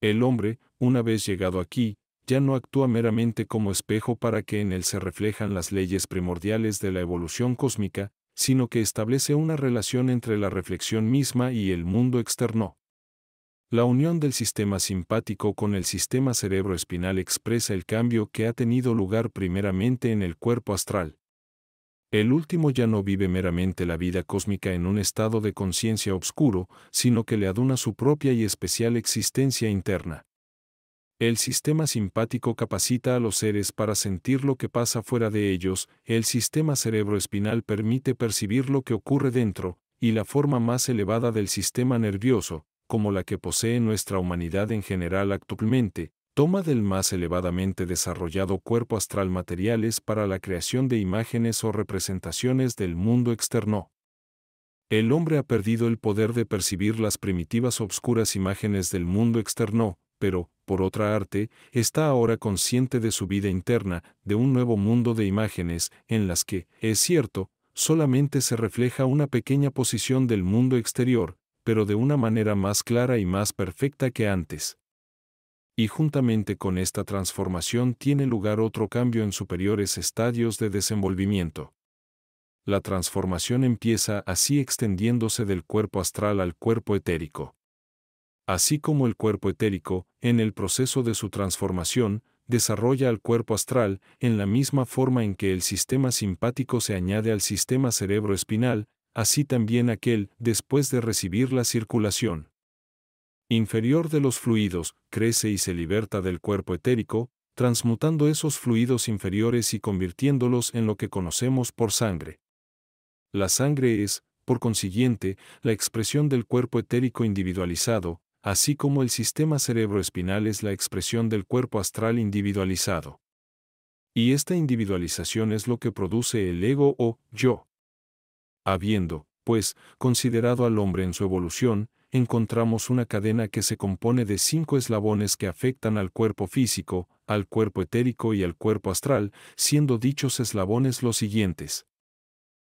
El hombre, una vez llegado aquí, ya no actúa meramente como espejo para que en él se reflejan las leyes primordiales de la evolución cósmica, sino que establece una relación entre la reflexión misma y el mundo externo. La unión del sistema simpático con el sistema cerebroespinal expresa el cambio que ha tenido lugar primeramente en el cuerpo astral. El último ya no vive meramente la vida cósmica en un estado de conciencia obscuro, sino que le aduna su propia y especial existencia interna. El sistema simpático capacita a los seres para sentir lo que pasa fuera de ellos, el sistema cerebroespinal permite percibir lo que ocurre dentro, y la forma más elevada del sistema nervioso, como la que posee nuestra humanidad en general actualmente, toma del más elevadamente desarrollado cuerpo astral materiales para la creación de imágenes o representaciones del mundo externo. El hombre ha perdido el poder de percibir las primitivas obscuras imágenes del mundo externo, pero, por otra arte, está ahora consciente de su vida interna, de un nuevo mundo de imágenes, en las que, es cierto, solamente se refleja una pequeña posición del mundo exterior, pero de una manera más clara y más perfecta que antes. Y juntamente con esta transformación tiene lugar otro cambio en superiores estadios de desenvolvimiento. La transformación empieza así extendiéndose del cuerpo astral al cuerpo etérico así como el cuerpo etérico, en el proceso de su transformación, desarrolla al cuerpo astral en la misma forma en que el sistema simpático se añade al sistema cerebroespinal, así también aquel después de recibir la circulación inferior de los fluidos, crece y se liberta del cuerpo etérico, transmutando esos fluidos inferiores y convirtiéndolos en lo que conocemos por sangre. La sangre es, por consiguiente, la expresión del cuerpo etérico individualizado, así como el sistema cerebroespinal es la expresión del cuerpo astral individualizado. Y esta individualización es lo que produce el ego o yo. Habiendo, pues, considerado al hombre en su evolución, encontramos una cadena que se compone de cinco eslabones que afectan al cuerpo físico, al cuerpo etérico y al cuerpo astral, siendo dichos eslabones los siguientes.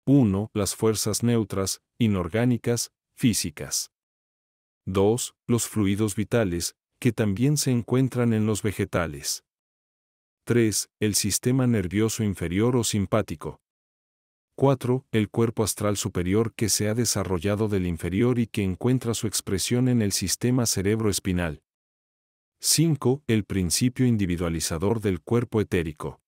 1. Las fuerzas neutras, inorgánicas, físicas. 2. Los fluidos vitales, que también se encuentran en los vegetales. 3. El sistema nervioso inferior o simpático. 4. El cuerpo astral superior que se ha desarrollado del inferior y que encuentra su expresión en el sistema cerebroespinal. 5. El principio individualizador del cuerpo etérico.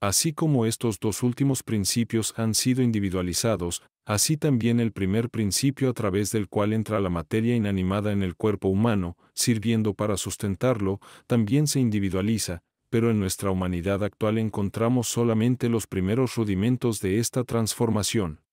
Así como estos dos últimos principios han sido individualizados, así también el primer principio a través del cual entra la materia inanimada en el cuerpo humano, sirviendo para sustentarlo, también se individualiza, pero en nuestra humanidad actual encontramos solamente los primeros rudimentos de esta transformación.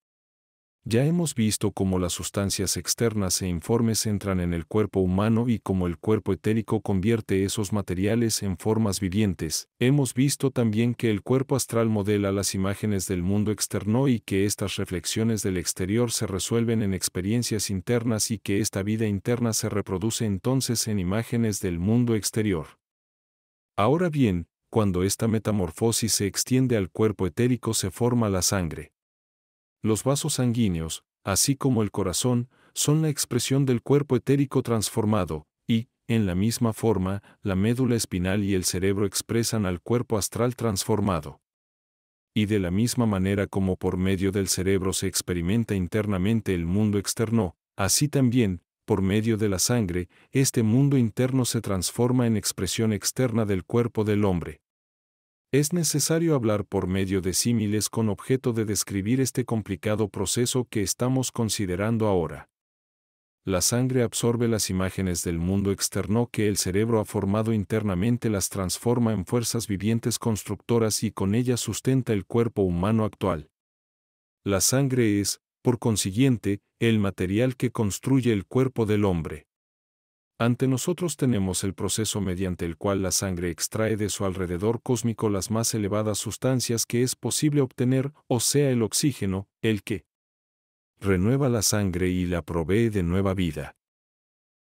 Ya hemos visto cómo las sustancias externas e informes entran en el cuerpo humano y cómo el cuerpo etérico convierte esos materiales en formas vivientes. Hemos visto también que el cuerpo astral modela las imágenes del mundo externo y que estas reflexiones del exterior se resuelven en experiencias internas y que esta vida interna se reproduce entonces en imágenes del mundo exterior. Ahora bien, cuando esta metamorfosis se extiende al cuerpo etérico se forma la sangre. Los vasos sanguíneos, así como el corazón, son la expresión del cuerpo etérico transformado, y, en la misma forma, la médula espinal y el cerebro expresan al cuerpo astral transformado. Y de la misma manera como por medio del cerebro se experimenta internamente el mundo externo, así también, por medio de la sangre, este mundo interno se transforma en expresión externa del cuerpo del hombre. Es necesario hablar por medio de símiles con objeto de describir este complicado proceso que estamos considerando ahora. La sangre absorbe las imágenes del mundo externo que el cerebro ha formado internamente, las transforma en fuerzas vivientes constructoras y con ellas sustenta el cuerpo humano actual. La sangre es, por consiguiente, el material que construye el cuerpo del hombre. Ante nosotros tenemos el proceso mediante el cual la sangre extrae de su alrededor cósmico las más elevadas sustancias que es posible obtener, o sea el oxígeno, el que renueva la sangre y la provee de nueva vida.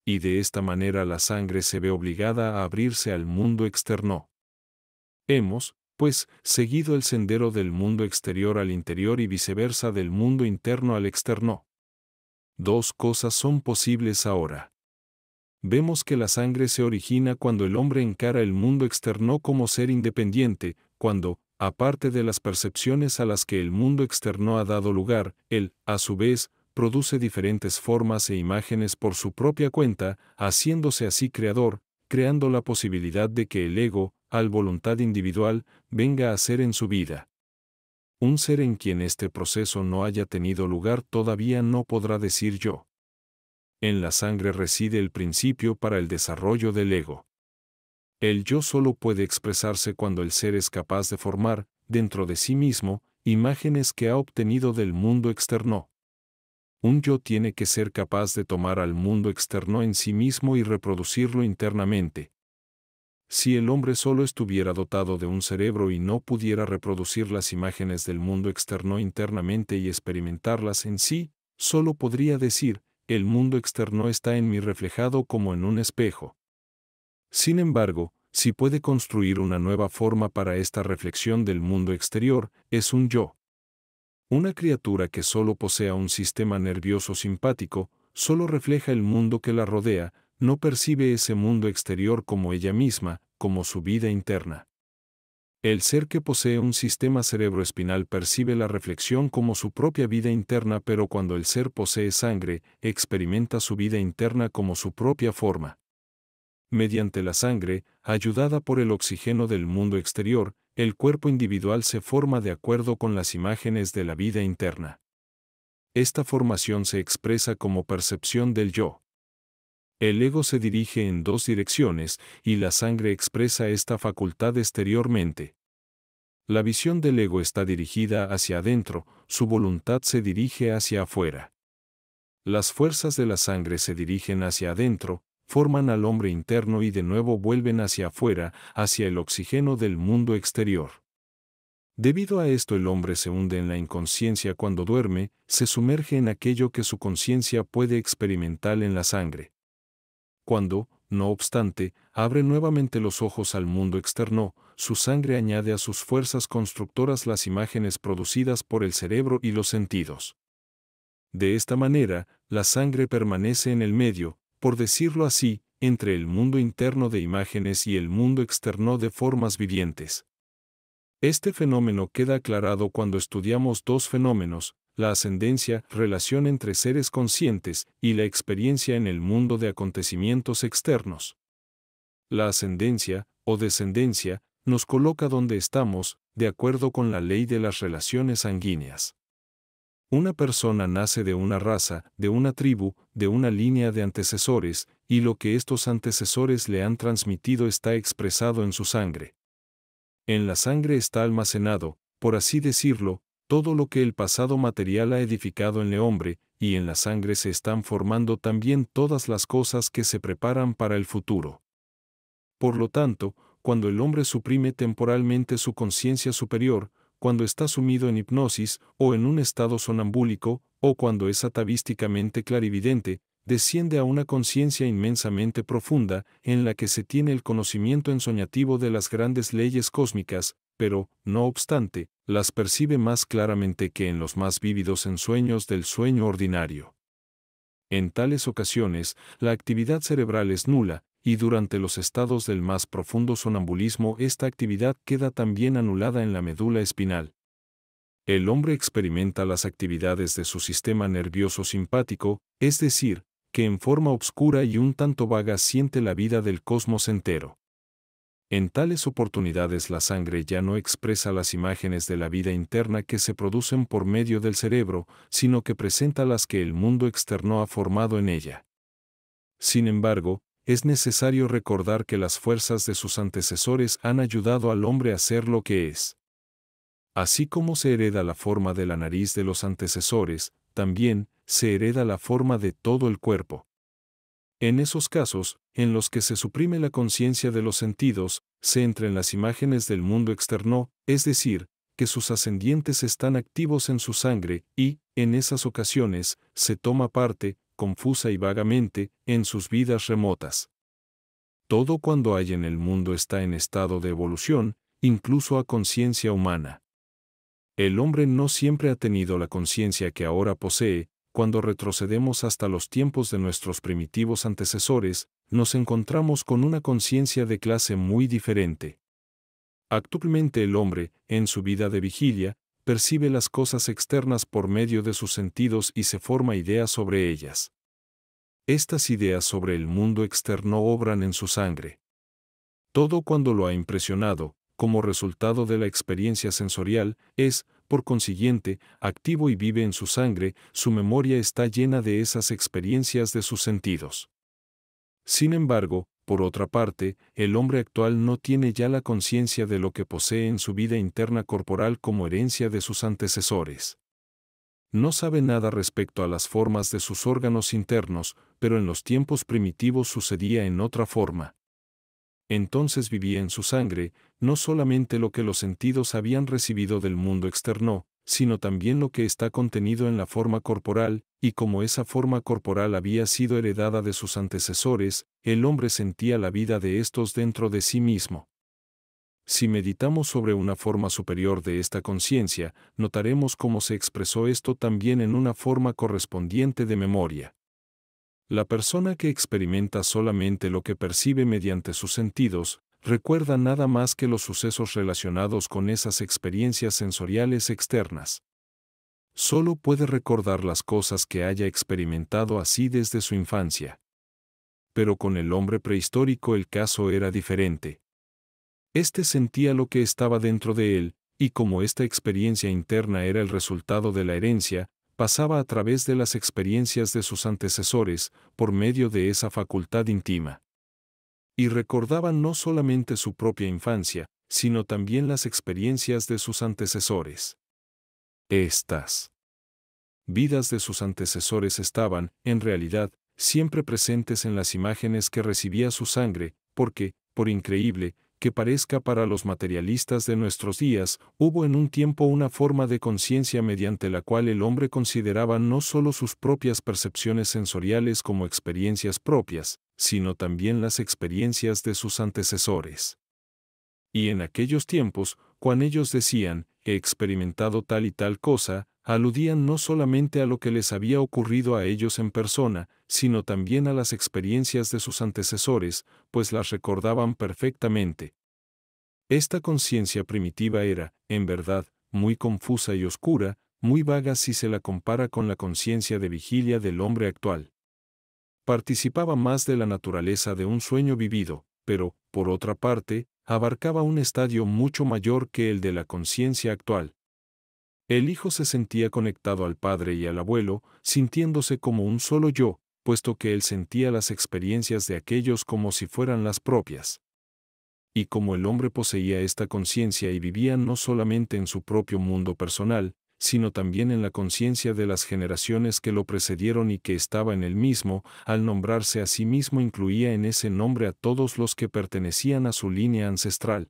Y de esta manera la sangre se ve obligada a abrirse al mundo externo. Hemos, pues, seguido el sendero del mundo exterior al interior y viceversa del mundo interno al externo. Dos cosas son posibles ahora vemos que la sangre se origina cuando el hombre encara el mundo externo como ser independiente, cuando, aparte de las percepciones a las que el mundo externo ha dado lugar, él, a su vez, produce diferentes formas e imágenes por su propia cuenta, haciéndose así creador, creando la posibilidad de que el ego, al voluntad individual, venga a ser en su vida. Un ser en quien este proceso no haya tenido lugar todavía no podrá decir yo. En la sangre reside el principio para el desarrollo del ego. El yo solo puede expresarse cuando el ser es capaz de formar, dentro de sí mismo, imágenes que ha obtenido del mundo externo. Un yo tiene que ser capaz de tomar al mundo externo en sí mismo y reproducirlo internamente. Si el hombre solo estuviera dotado de un cerebro y no pudiera reproducir las imágenes del mundo externo internamente y experimentarlas en sí, solo podría decir, el mundo externo está en mí reflejado como en un espejo. Sin embargo, si puede construir una nueva forma para esta reflexión del mundo exterior, es un yo. Una criatura que solo posea un sistema nervioso simpático, solo refleja el mundo que la rodea, no percibe ese mundo exterior como ella misma, como su vida interna. El ser que posee un sistema cerebroespinal percibe la reflexión como su propia vida interna, pero cuando el ser posee sangre, experimenta su vida interna como su propia forma. Mediante la sangre, ayudada por el oxígeno del mundo exterior, el cuerpo individual se forma de acuerdo con las imágenes de la vida interna. Esta formación se expresa como percepción del yo. El ego se dirige en dos direcciones y la sangre expresa esta facultad exteriormente. La visión del ego está dirigida hacia adentro, su voluntad se dirige hacia afuera. Las fuerzas de la sangre se dirigen hacia adentro, forman al hombre interno y de nuevo vuelven hacia afuera, hacia el oxígeno del mundo exterior. Debido a esto el hombre se hunde en la inconsciencia cuando duerme, se sumerge en aquello que su conciencia puede experimentar en la sangre. Cuando, no obstante, abre nuevamente los ojos al mundo externo, su sangre añade a sus fuerzas constructoras las imágenes producidas por el cerebro y los sentidos. De esta manera, la sangre permanece en el medio, por decirlo así, entre el mundo interno de imágenes y el mundo externo de formas vivientes. Este fenómeno queda aclarado cuando estudiamos dos fenómenos, la ascendencia, relación entre seres conscientes, y la experiencia en el mundo de acontecimientos externos. La ascendencia, o descendencia, nos coloca donde estamos, de acuerdo con la ley de las relaciones sanguíneas. Una persona nace de una raza, de una tribu, de una línea de antecesores, y lo que estos antecesores le han transmitido está expresado en su sangre. En la sangre está almacenado, por así decirlo, todo lo que el pasado material ha edificado en el hombre, y en la sangre se están formando también todas las cosas que se preparan para el futuro. Por lo tanto, cuando el hombre suprime temporalmente su conciencia superior, cuando está sumido en hipnosis o en un estado sonambúlico, o cuando es atavísticamente clarividente, desciende a una conciencia inmensamente profunda, en la que se tiene el conocimiento ensoñativo de las grandes leyes cósmicas, pero, no obstante, las percibe más claramente que en los más vívidos ensueños del sueño ordinario. En tales ocasiones, la actividad cerebral es nula, y durante los estados del más profundo sonambulismo esta actividad queda también anulada en la médula espinal. El hombre experimenta las actividades de su sistema nervioso simpático, es decir, que en forma obscura y un tanto vaga siente la vida del cosmos entero. En tales oportunidades la sangre ya no expresa las imágenes de la vida interna que se producen por medio del cerebro, sino que presenta las que el mundo externo ha formado en ella. Sin embargo, es necesario recordar que las fuerzas de sus antecesores han ayudado al hombre a ser lo que es. Así como se hereda la forma de la nariz de los antecesores, también se hereda la forma de todo el cuerpo. En esos casos, en los que se suprime la conciencia de los sentidos, se entran las imágenes del mundo externo, es decir, que sus ascendientes están activos en su sangre, y, en esas ocasiones, se toma parte, confusa y vagamente, en sus vidas remotas. Todo cuando hay en el mundo está en estado de evolución, incluso a conciencia humana. El hombre no siempre ha tenido la conciencia que ahora posee, cuando retrocedemos hasta los tiempos de nuestros primitivos antecesores, nos encontramos con una conciencia de clase muy diferente. Actualmente el hombre, en su vida de vigilia, percibe las cosas externas por medio de sus sentidos y se forma ideas sobre ellas. Estas ideas sobre el mundo externo obran en su sangre. Todo cuando lo ha impresionado, como resultado de la experiencia sensorial, es, por consiguiente, activo y vive en su sangre, su memoria está llena de esas experiencias de sus sentidos. Sin embargo, por otra parte, el hombre actual no tiene ya la conciencia de lo que posee en su vida interna corporal como herencia de sus antecesores. No sabe nada respecto a las formas de sus órganos internos, pero en los tiempos primitivos sucedía en otra forma. Entonces vivía en su sangre, no solamente lo que los sentidos habían recibido del mundo externo, sino también lo que está contenido en la forma corporal, y como esa forma corporal había sido heredada de sus antecesores, el hombre sentía la vida de estos dentro de sí mismo. Si meditamos sobre una forma superior de esta conciencia, notaremos cómo se expresó esto también en una forma correspondiente de memoria. La persona que experimenta solamente lo que percibe mediante sus sentidos, recuerda nada más que los sucesos relacionados con esas experiencias sensoriales externas. Solo puede recordar las cosas que haya experimentado así desde su infancia. Pero con el hombre prehistórico el caso era diferente. Este sentía lo que estaba dentro de él, y como esta experiencia interna era el resultado de la herencia, pasaba a través de las experiencias de sus antecesores, por medio de esa facultad íntima y recordaban no solamente su propia infancia, sino también las experiencias de sus antecesores. Estas vidas de sus antecesores estaban, en realidad, siempre presentes en las imágenes que recibía su sangre, porque, por increíble, que parezca para los materialistas de nuestros días, hubo en un tiempo una forma de conciencia mediante la cual el hombre consideraba no solo sus propias percepciones sensoriales como experiencias propias, sino también las experiencias de sus antecesores. Y en aquellos tiempos, cuando ellos decían, he experimentado tal y tal cosa, aludían no solamente a lo que les había ocurrido a ellos en persona, sino también a las experiencias de sus antecesores, pues las recordaban perfectamente. Esta conciencia primitiva era, en verdad, muy confusa y oscura, muy vaga si se la compara con la conciencia de vigilia del hombre actual. Participaba más de la naturaleza de un sueño vivido, pero, por otra parte, abarcaba un estadio mucho mayor que el de la conciencia actual el hijo se sentía conectado al padre y al abuelo, sintiéndose como un solo yo, puesto que él sentía las experiencias de aquellos como si fueran las propias. Y como el hombre poseía esta conciencia y vivía no solamente en su propio mundo personal, sino también en la conciencia de las generaciones que lo precedieron y que estaba en él mismo, al nombrarse a sí mismo incluía en ese nombre a todos los que pertenecían a su línea ancestral.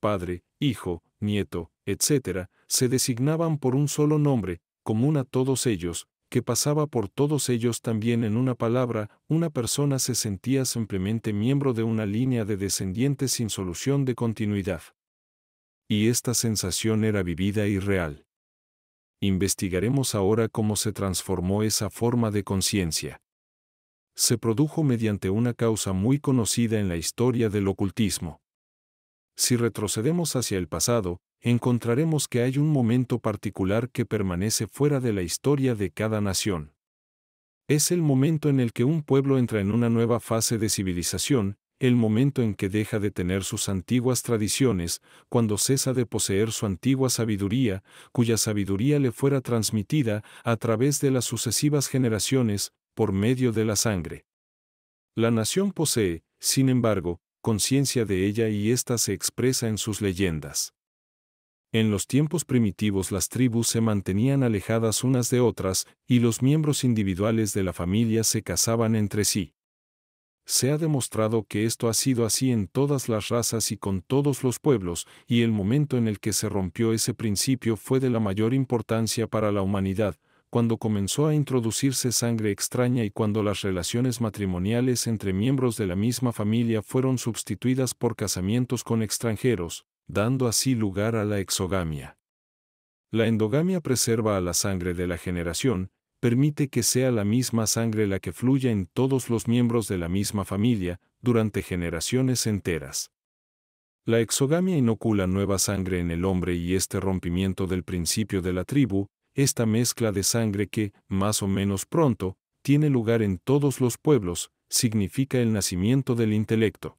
Padre, hijo, nieto, Etcétera, se designaban por un solo nombre, común a todos ellos, que pasaba por todos ellos también en una palabra, una persona se sentía simplemente miembro de una línea de descendientes sin solución de continuidad. Y esta sensación era vivida y real. Investigaremos ahora cómo se transformó esa forma de conciencia. Se produjo mediante una causa muy conocida en la historia del ocultismo. Si retrocedemos hacia el pasado, encontraremos que hay un momento particular que permanece fuera de la historia de cada nación. Es el momento en el que un pueblo entra en una nueva fase de civilización, el momento en que deja de tener sus antiguas tradiciones, cuando cesa de poseer su antigua sabiduría, cuya sabiduría le fuera transmitida a través de las sucesivas generaciones, por medio de la sangre. La nación posee, sin embargo, conciencia de ella y esta se expresa en sus leyendas. En los tiempos primitivos las tribus se mantenían alejadas unas de otras y los miembros individuales de la familia se casaban entre sí. Se ha demostrado que esto ha sido así en todas las razas y con todos los pueblos, y el momento en el que se rompió ese principio fue de la mayor importancia para la humanidad, cuando comenzó a introducirse sangre extraña y cuando las relaciones matrimoniales entre miembros de la misma familia fueron sustituidas por casamientos con extranjeros, dando así lugar a la exogamia. La endogamia preserva a la sangre de la generación, permite que sea la misma sangre la que fluya en todos los miembros de la misma familia durante generaciones enteras. La exogamia inocula nueva sangre en el hombre y este rompimiento del principio de la tribu, esta mezcla de sangre que, más o menos pronto, tiene lugar en todos los pueblos, significa el nacimiento del intelecto.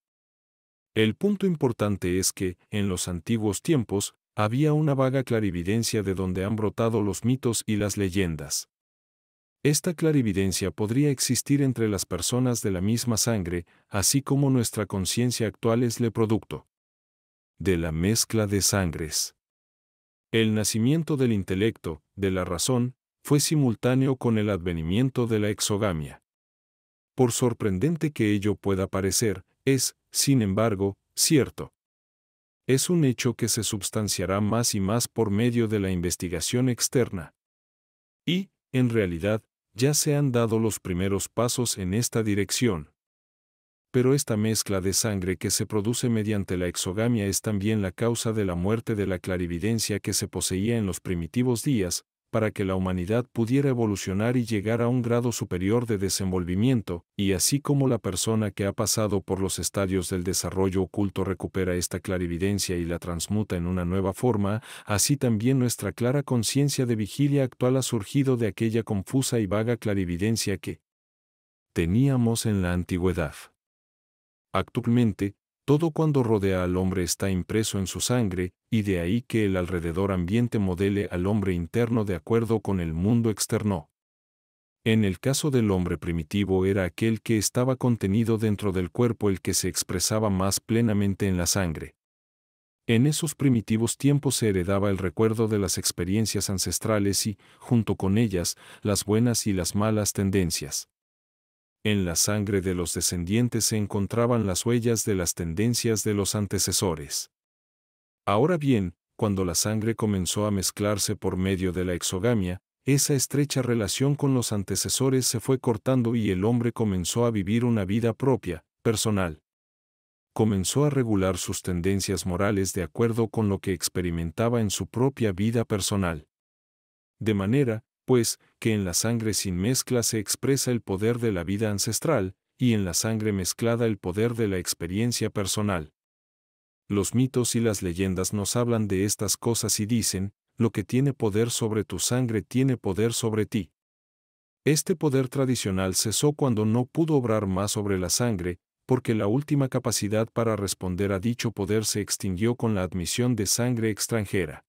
El punto importante es que, en los antiguos tiempos, había una vaga clarividencia de donde han brotado los mitos y las leyendas. Esta clarividencia podría existir entre las personas de la misma sangre, así como nuestra conciencia actual es le producto de la mezcla de sangres. El nacimiento del intelecto, de la razón, fue simultáneo con el advenimiento de la exogamia. Por sorprendente que ello pueda parecer, es, sin embargo, cierto. Es un hecho que se substanciará más y más por medio de la investigación externa. Y, en realidad, ya se han dado los primeros pasos en esta dirección. Pero esta mezcla de sangre que se produce mediante la exogamia es también la causa de la muerte de la clarividencia que se poseía en los primitivos días, para que la humanidad pudiera evolucionar y llegar a un grado superior de desenvolvimiento, y así como la persona que ha pasado por los estadios del desarrollo oculto recupera esta clarividencia y la transmuta en una nueva forma, así también nuestra clara conciencia de vigilia actual ha surgido de aquella confusa y vaga clarividencia que teníamos en la antigüedad. Actualmente, todo cuando rodea al hombre está impreso en su sangre, y de ahí que el alrededor ambiente modele al hombre interno de acuerdo con el mundo externo. En el caso del hombre primitivo era aquel que estaba contenido dentro del cuerpo el que se expresaba más plenamente en la sangre. En esos primitivos tiempos se heredaba el recuerdo de las experiencias ancestrales y, junto con ellas, las buenas y las malas tendencias. En la sangre de los descendientes se encontraban las huellas de las tendencias de los antecesores. Ahora bien, cuando la sangre comenzó a mezclarse por medio de la exogamia, esa estrecha relación con los antecesores se fue cortando y el hombre comenzó a vivir una vida propia, personal. Comenzó a regular sus tendencias morales de acuerdo con lo que experimentaba en su propia vida personal. De manera, pues, que en la sangre sin mezcla se expresa el poder de la vida ancestral, y en la sangre mezclada el poder de la experiencia personal. Los mitos y las leyendas nos hablan de estas cosas y dicen, lo que tiene poder sobre tu sangre tiene poder sobre ti. Este poder tradicional cesó cuando no pudo obrar más sobre la sangre, porque la última capacidad para responder a dicho poder se extinguió con la admisión de sangre extranjera.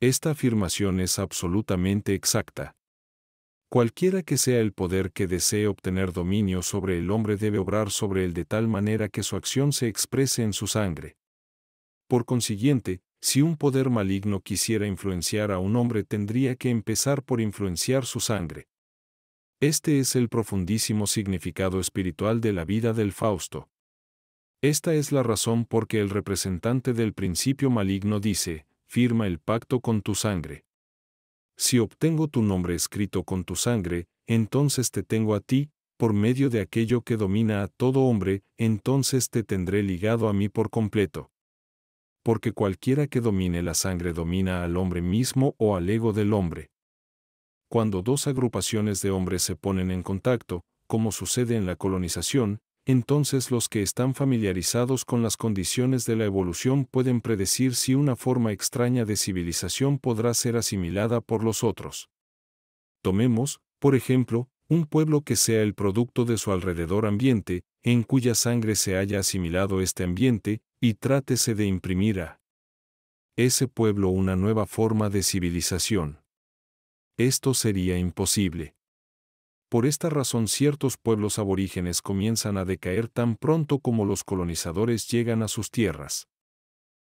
Esta afirmación es absolutamente exacta. Cualquiera que sea el poder que desee obtener dominio sobre el hombre debe obrar sobre él de tal manera que su acción se exprese en su sangre. Por consiguiente, si un poder maligno quisiera influenciar a un hombre tendría que empezar por influenciar su sangre. Este es el profundísimo significado espiritual de la vida del Fausto. Esta es la razón por que el representante del principio maligno dice, firma el pacto con tu sangre. Si obtengo tu nombre escrito con tu sangre, entonces te tengo a ti, por medio de aquello que domina a todo hombre, entonces te tendré ligado a mí por completo. Porque cualquiera que domine la sangre domina al hombre mismo o al ego del hombre. Cuando dos agrupaciones de hombres se ponen en contacto, como sucede en la colonización, entonces los que están familiarizados con las condiciones de la evolución pueden predecir si una forma extraña de civilización podrá ser asimilada por los otros. Tomemos, por ejemplo, un pueblo que sea el producto de su alrededor ambiente, en cuya sangre se haya asimilado este ambiente, y trátese de imprimir a ese pueblo una nueva forma de civilización. Esto sería imposible. Por esta razón ciertos pueblos aborígenes comienzan a decaer tan pronto como los colonizadores llegan a sus tierras.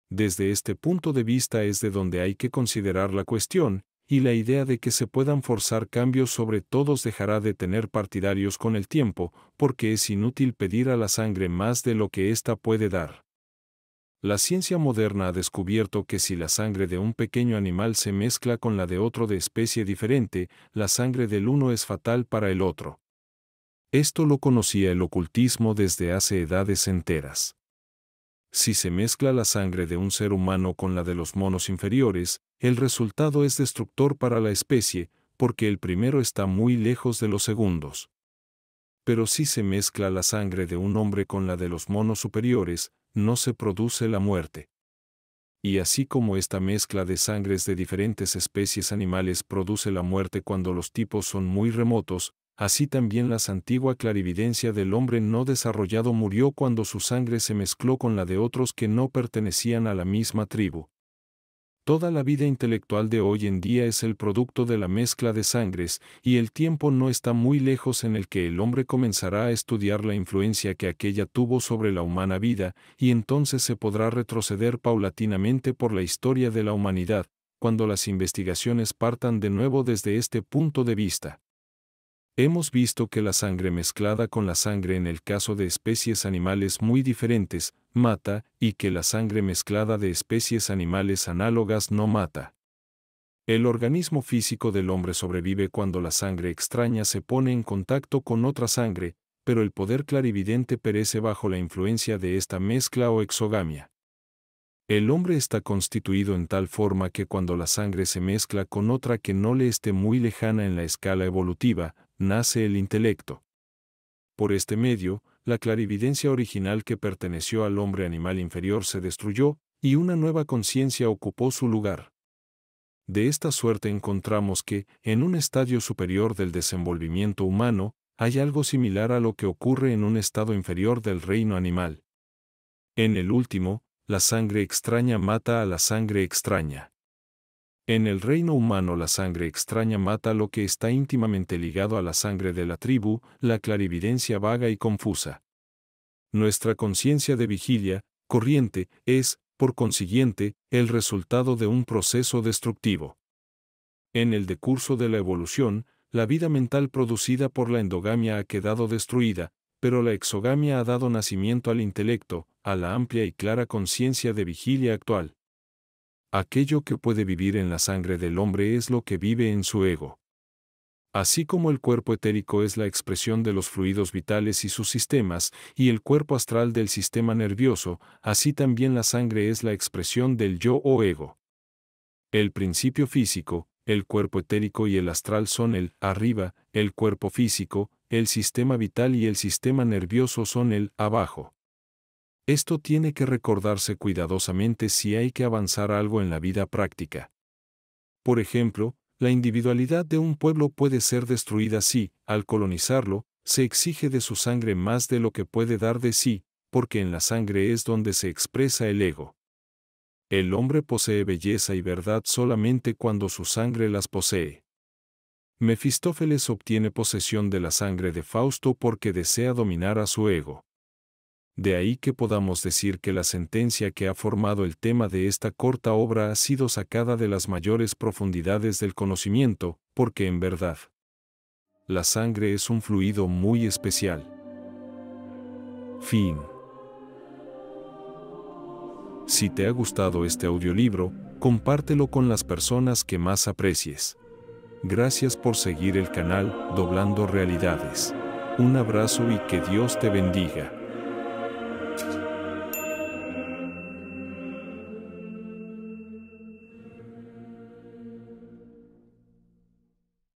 Desde este punto de vista es de donde hay que considerar la cuestión, y la idea de que se puedan forzar cambios sobre todos dejará de tener partidarios con el tiempo, porque es inútil pedir a la sangre más de lo que ésta puede dar. La ciencia moderna ha descubierto que si la sangre de un pequeño animal se mezcla con la de otro de especie diferente, la sangre del uno es fatal para el otro. Esto lo conocía el ocultismo desde hace edades enteras. Si se mezcla la sangre de un ser humano con la de los monos inferiores, el resultado es destructor para la especie, porque el primero está muy lejos de los segundos. Pero si se mezcla la sangre de un hombre con la de los monos superiores, no se produce la muerte. Y así como esta mezcla de sangres de diferentes especies animales produce la muerte cuando los tipos son muy remotos, así también la antigua clarividencia del hombre no desarrollado murió cuando su sangre se mezcló con la de otros que no pertenecían a la misma tribu, Toda la vida intelectual de hoy en día es el producto de la mezcla de sangres, y el tiempo no está muy lejos en el que el hombre comenzará a estudiar la influencia que aquella tuvo sobre la humana vida, y entonces se podrá retroceder paulatinamente por la historia de la humanidad, cuando las investigaciones partan de nuevo desde este punto de vista. Hemos visto que la sangre mezclada con la sangre en el caso de especies animales muy diferentes, mata, y que la sangre mezclada de especies animales análogas no mata. El organismo físico del hombre sobrevive cuando la sangre extraña se pone en contacto con otra sangre, pero el poder clarividente perece bajo la influencia de esta mezcla o exogamia. El hombre está constituido en tal forma que cuando la sangre se mezcla con otra que no le esté muy lejana en la escala evolutiva, nace el intelecto. Por este medio, la clarividencia original que perteneció al hombre animal inferior se destruyó, y una nueva conciencia ocupó su lugar. De esta suerte encontramos que, en un estadio superior del desenvolvimiento humano, hay algo similar a lo que ocurre en un estado inferior del reino animal. En el último, la sangre extraña mata a la sangre extraña. En el reino humano la sangre extraña mata lo que está íntimamente ligado a la sangre de la tribu, la clarividencia vaga y confusa. Nuestra conciencia de vigilia, corriente, es, por consiguiente, el resultado de un proceso destructivo. En el decurso de la evolución, la vida mental producida por la endogamia ha quedado destruida, pero la exogamia ha dado nacimiento al intelecto, a la amplia y clara conciencia de vigilia actual aquello que puede vivir en la sangre del hombre es lo que vive en su ego. Así como el cuerpo etérico es la expresión de los fluidos vitales y sus sistemas, y el cuerpo astral del sistema nervioso, así también la sangre es la expresión del yo o ego. El principio físico, el cuerpo etérico y el astral son el arriba, el cuerpo físico, el sistema vital y el sistema nervioso son el abajo. Esto tiene que recordarse cuidadosamente si hay que avanzar algo en la vida práctica. Por ejemplo, la individualidad de un pueblo puede ser destruida si, al colonizarlo, se exige de su sangre más de lo que puede dar de sí, porque en la sangre es donde se expresa el ego. El hombre posee belleza y verdad solamente cuando su sangre las posee. Mefistófeles obtiene posesión de la sangre de Fausto porque desea dominar a su ego. De ahí que podamos decir que la sentencia que ha formado el tema de esta corta obra ha sido sacada de las mayores profundidades del conocimiento, porque en verdad, la sangre es un fluido muy especial. Fin. Si te ha gustado este audiolibro, compártelo con las personas que más aprecies. Gracias por seguir el canal Doblando Realidades. Un abrazo y que Dios te bendiga.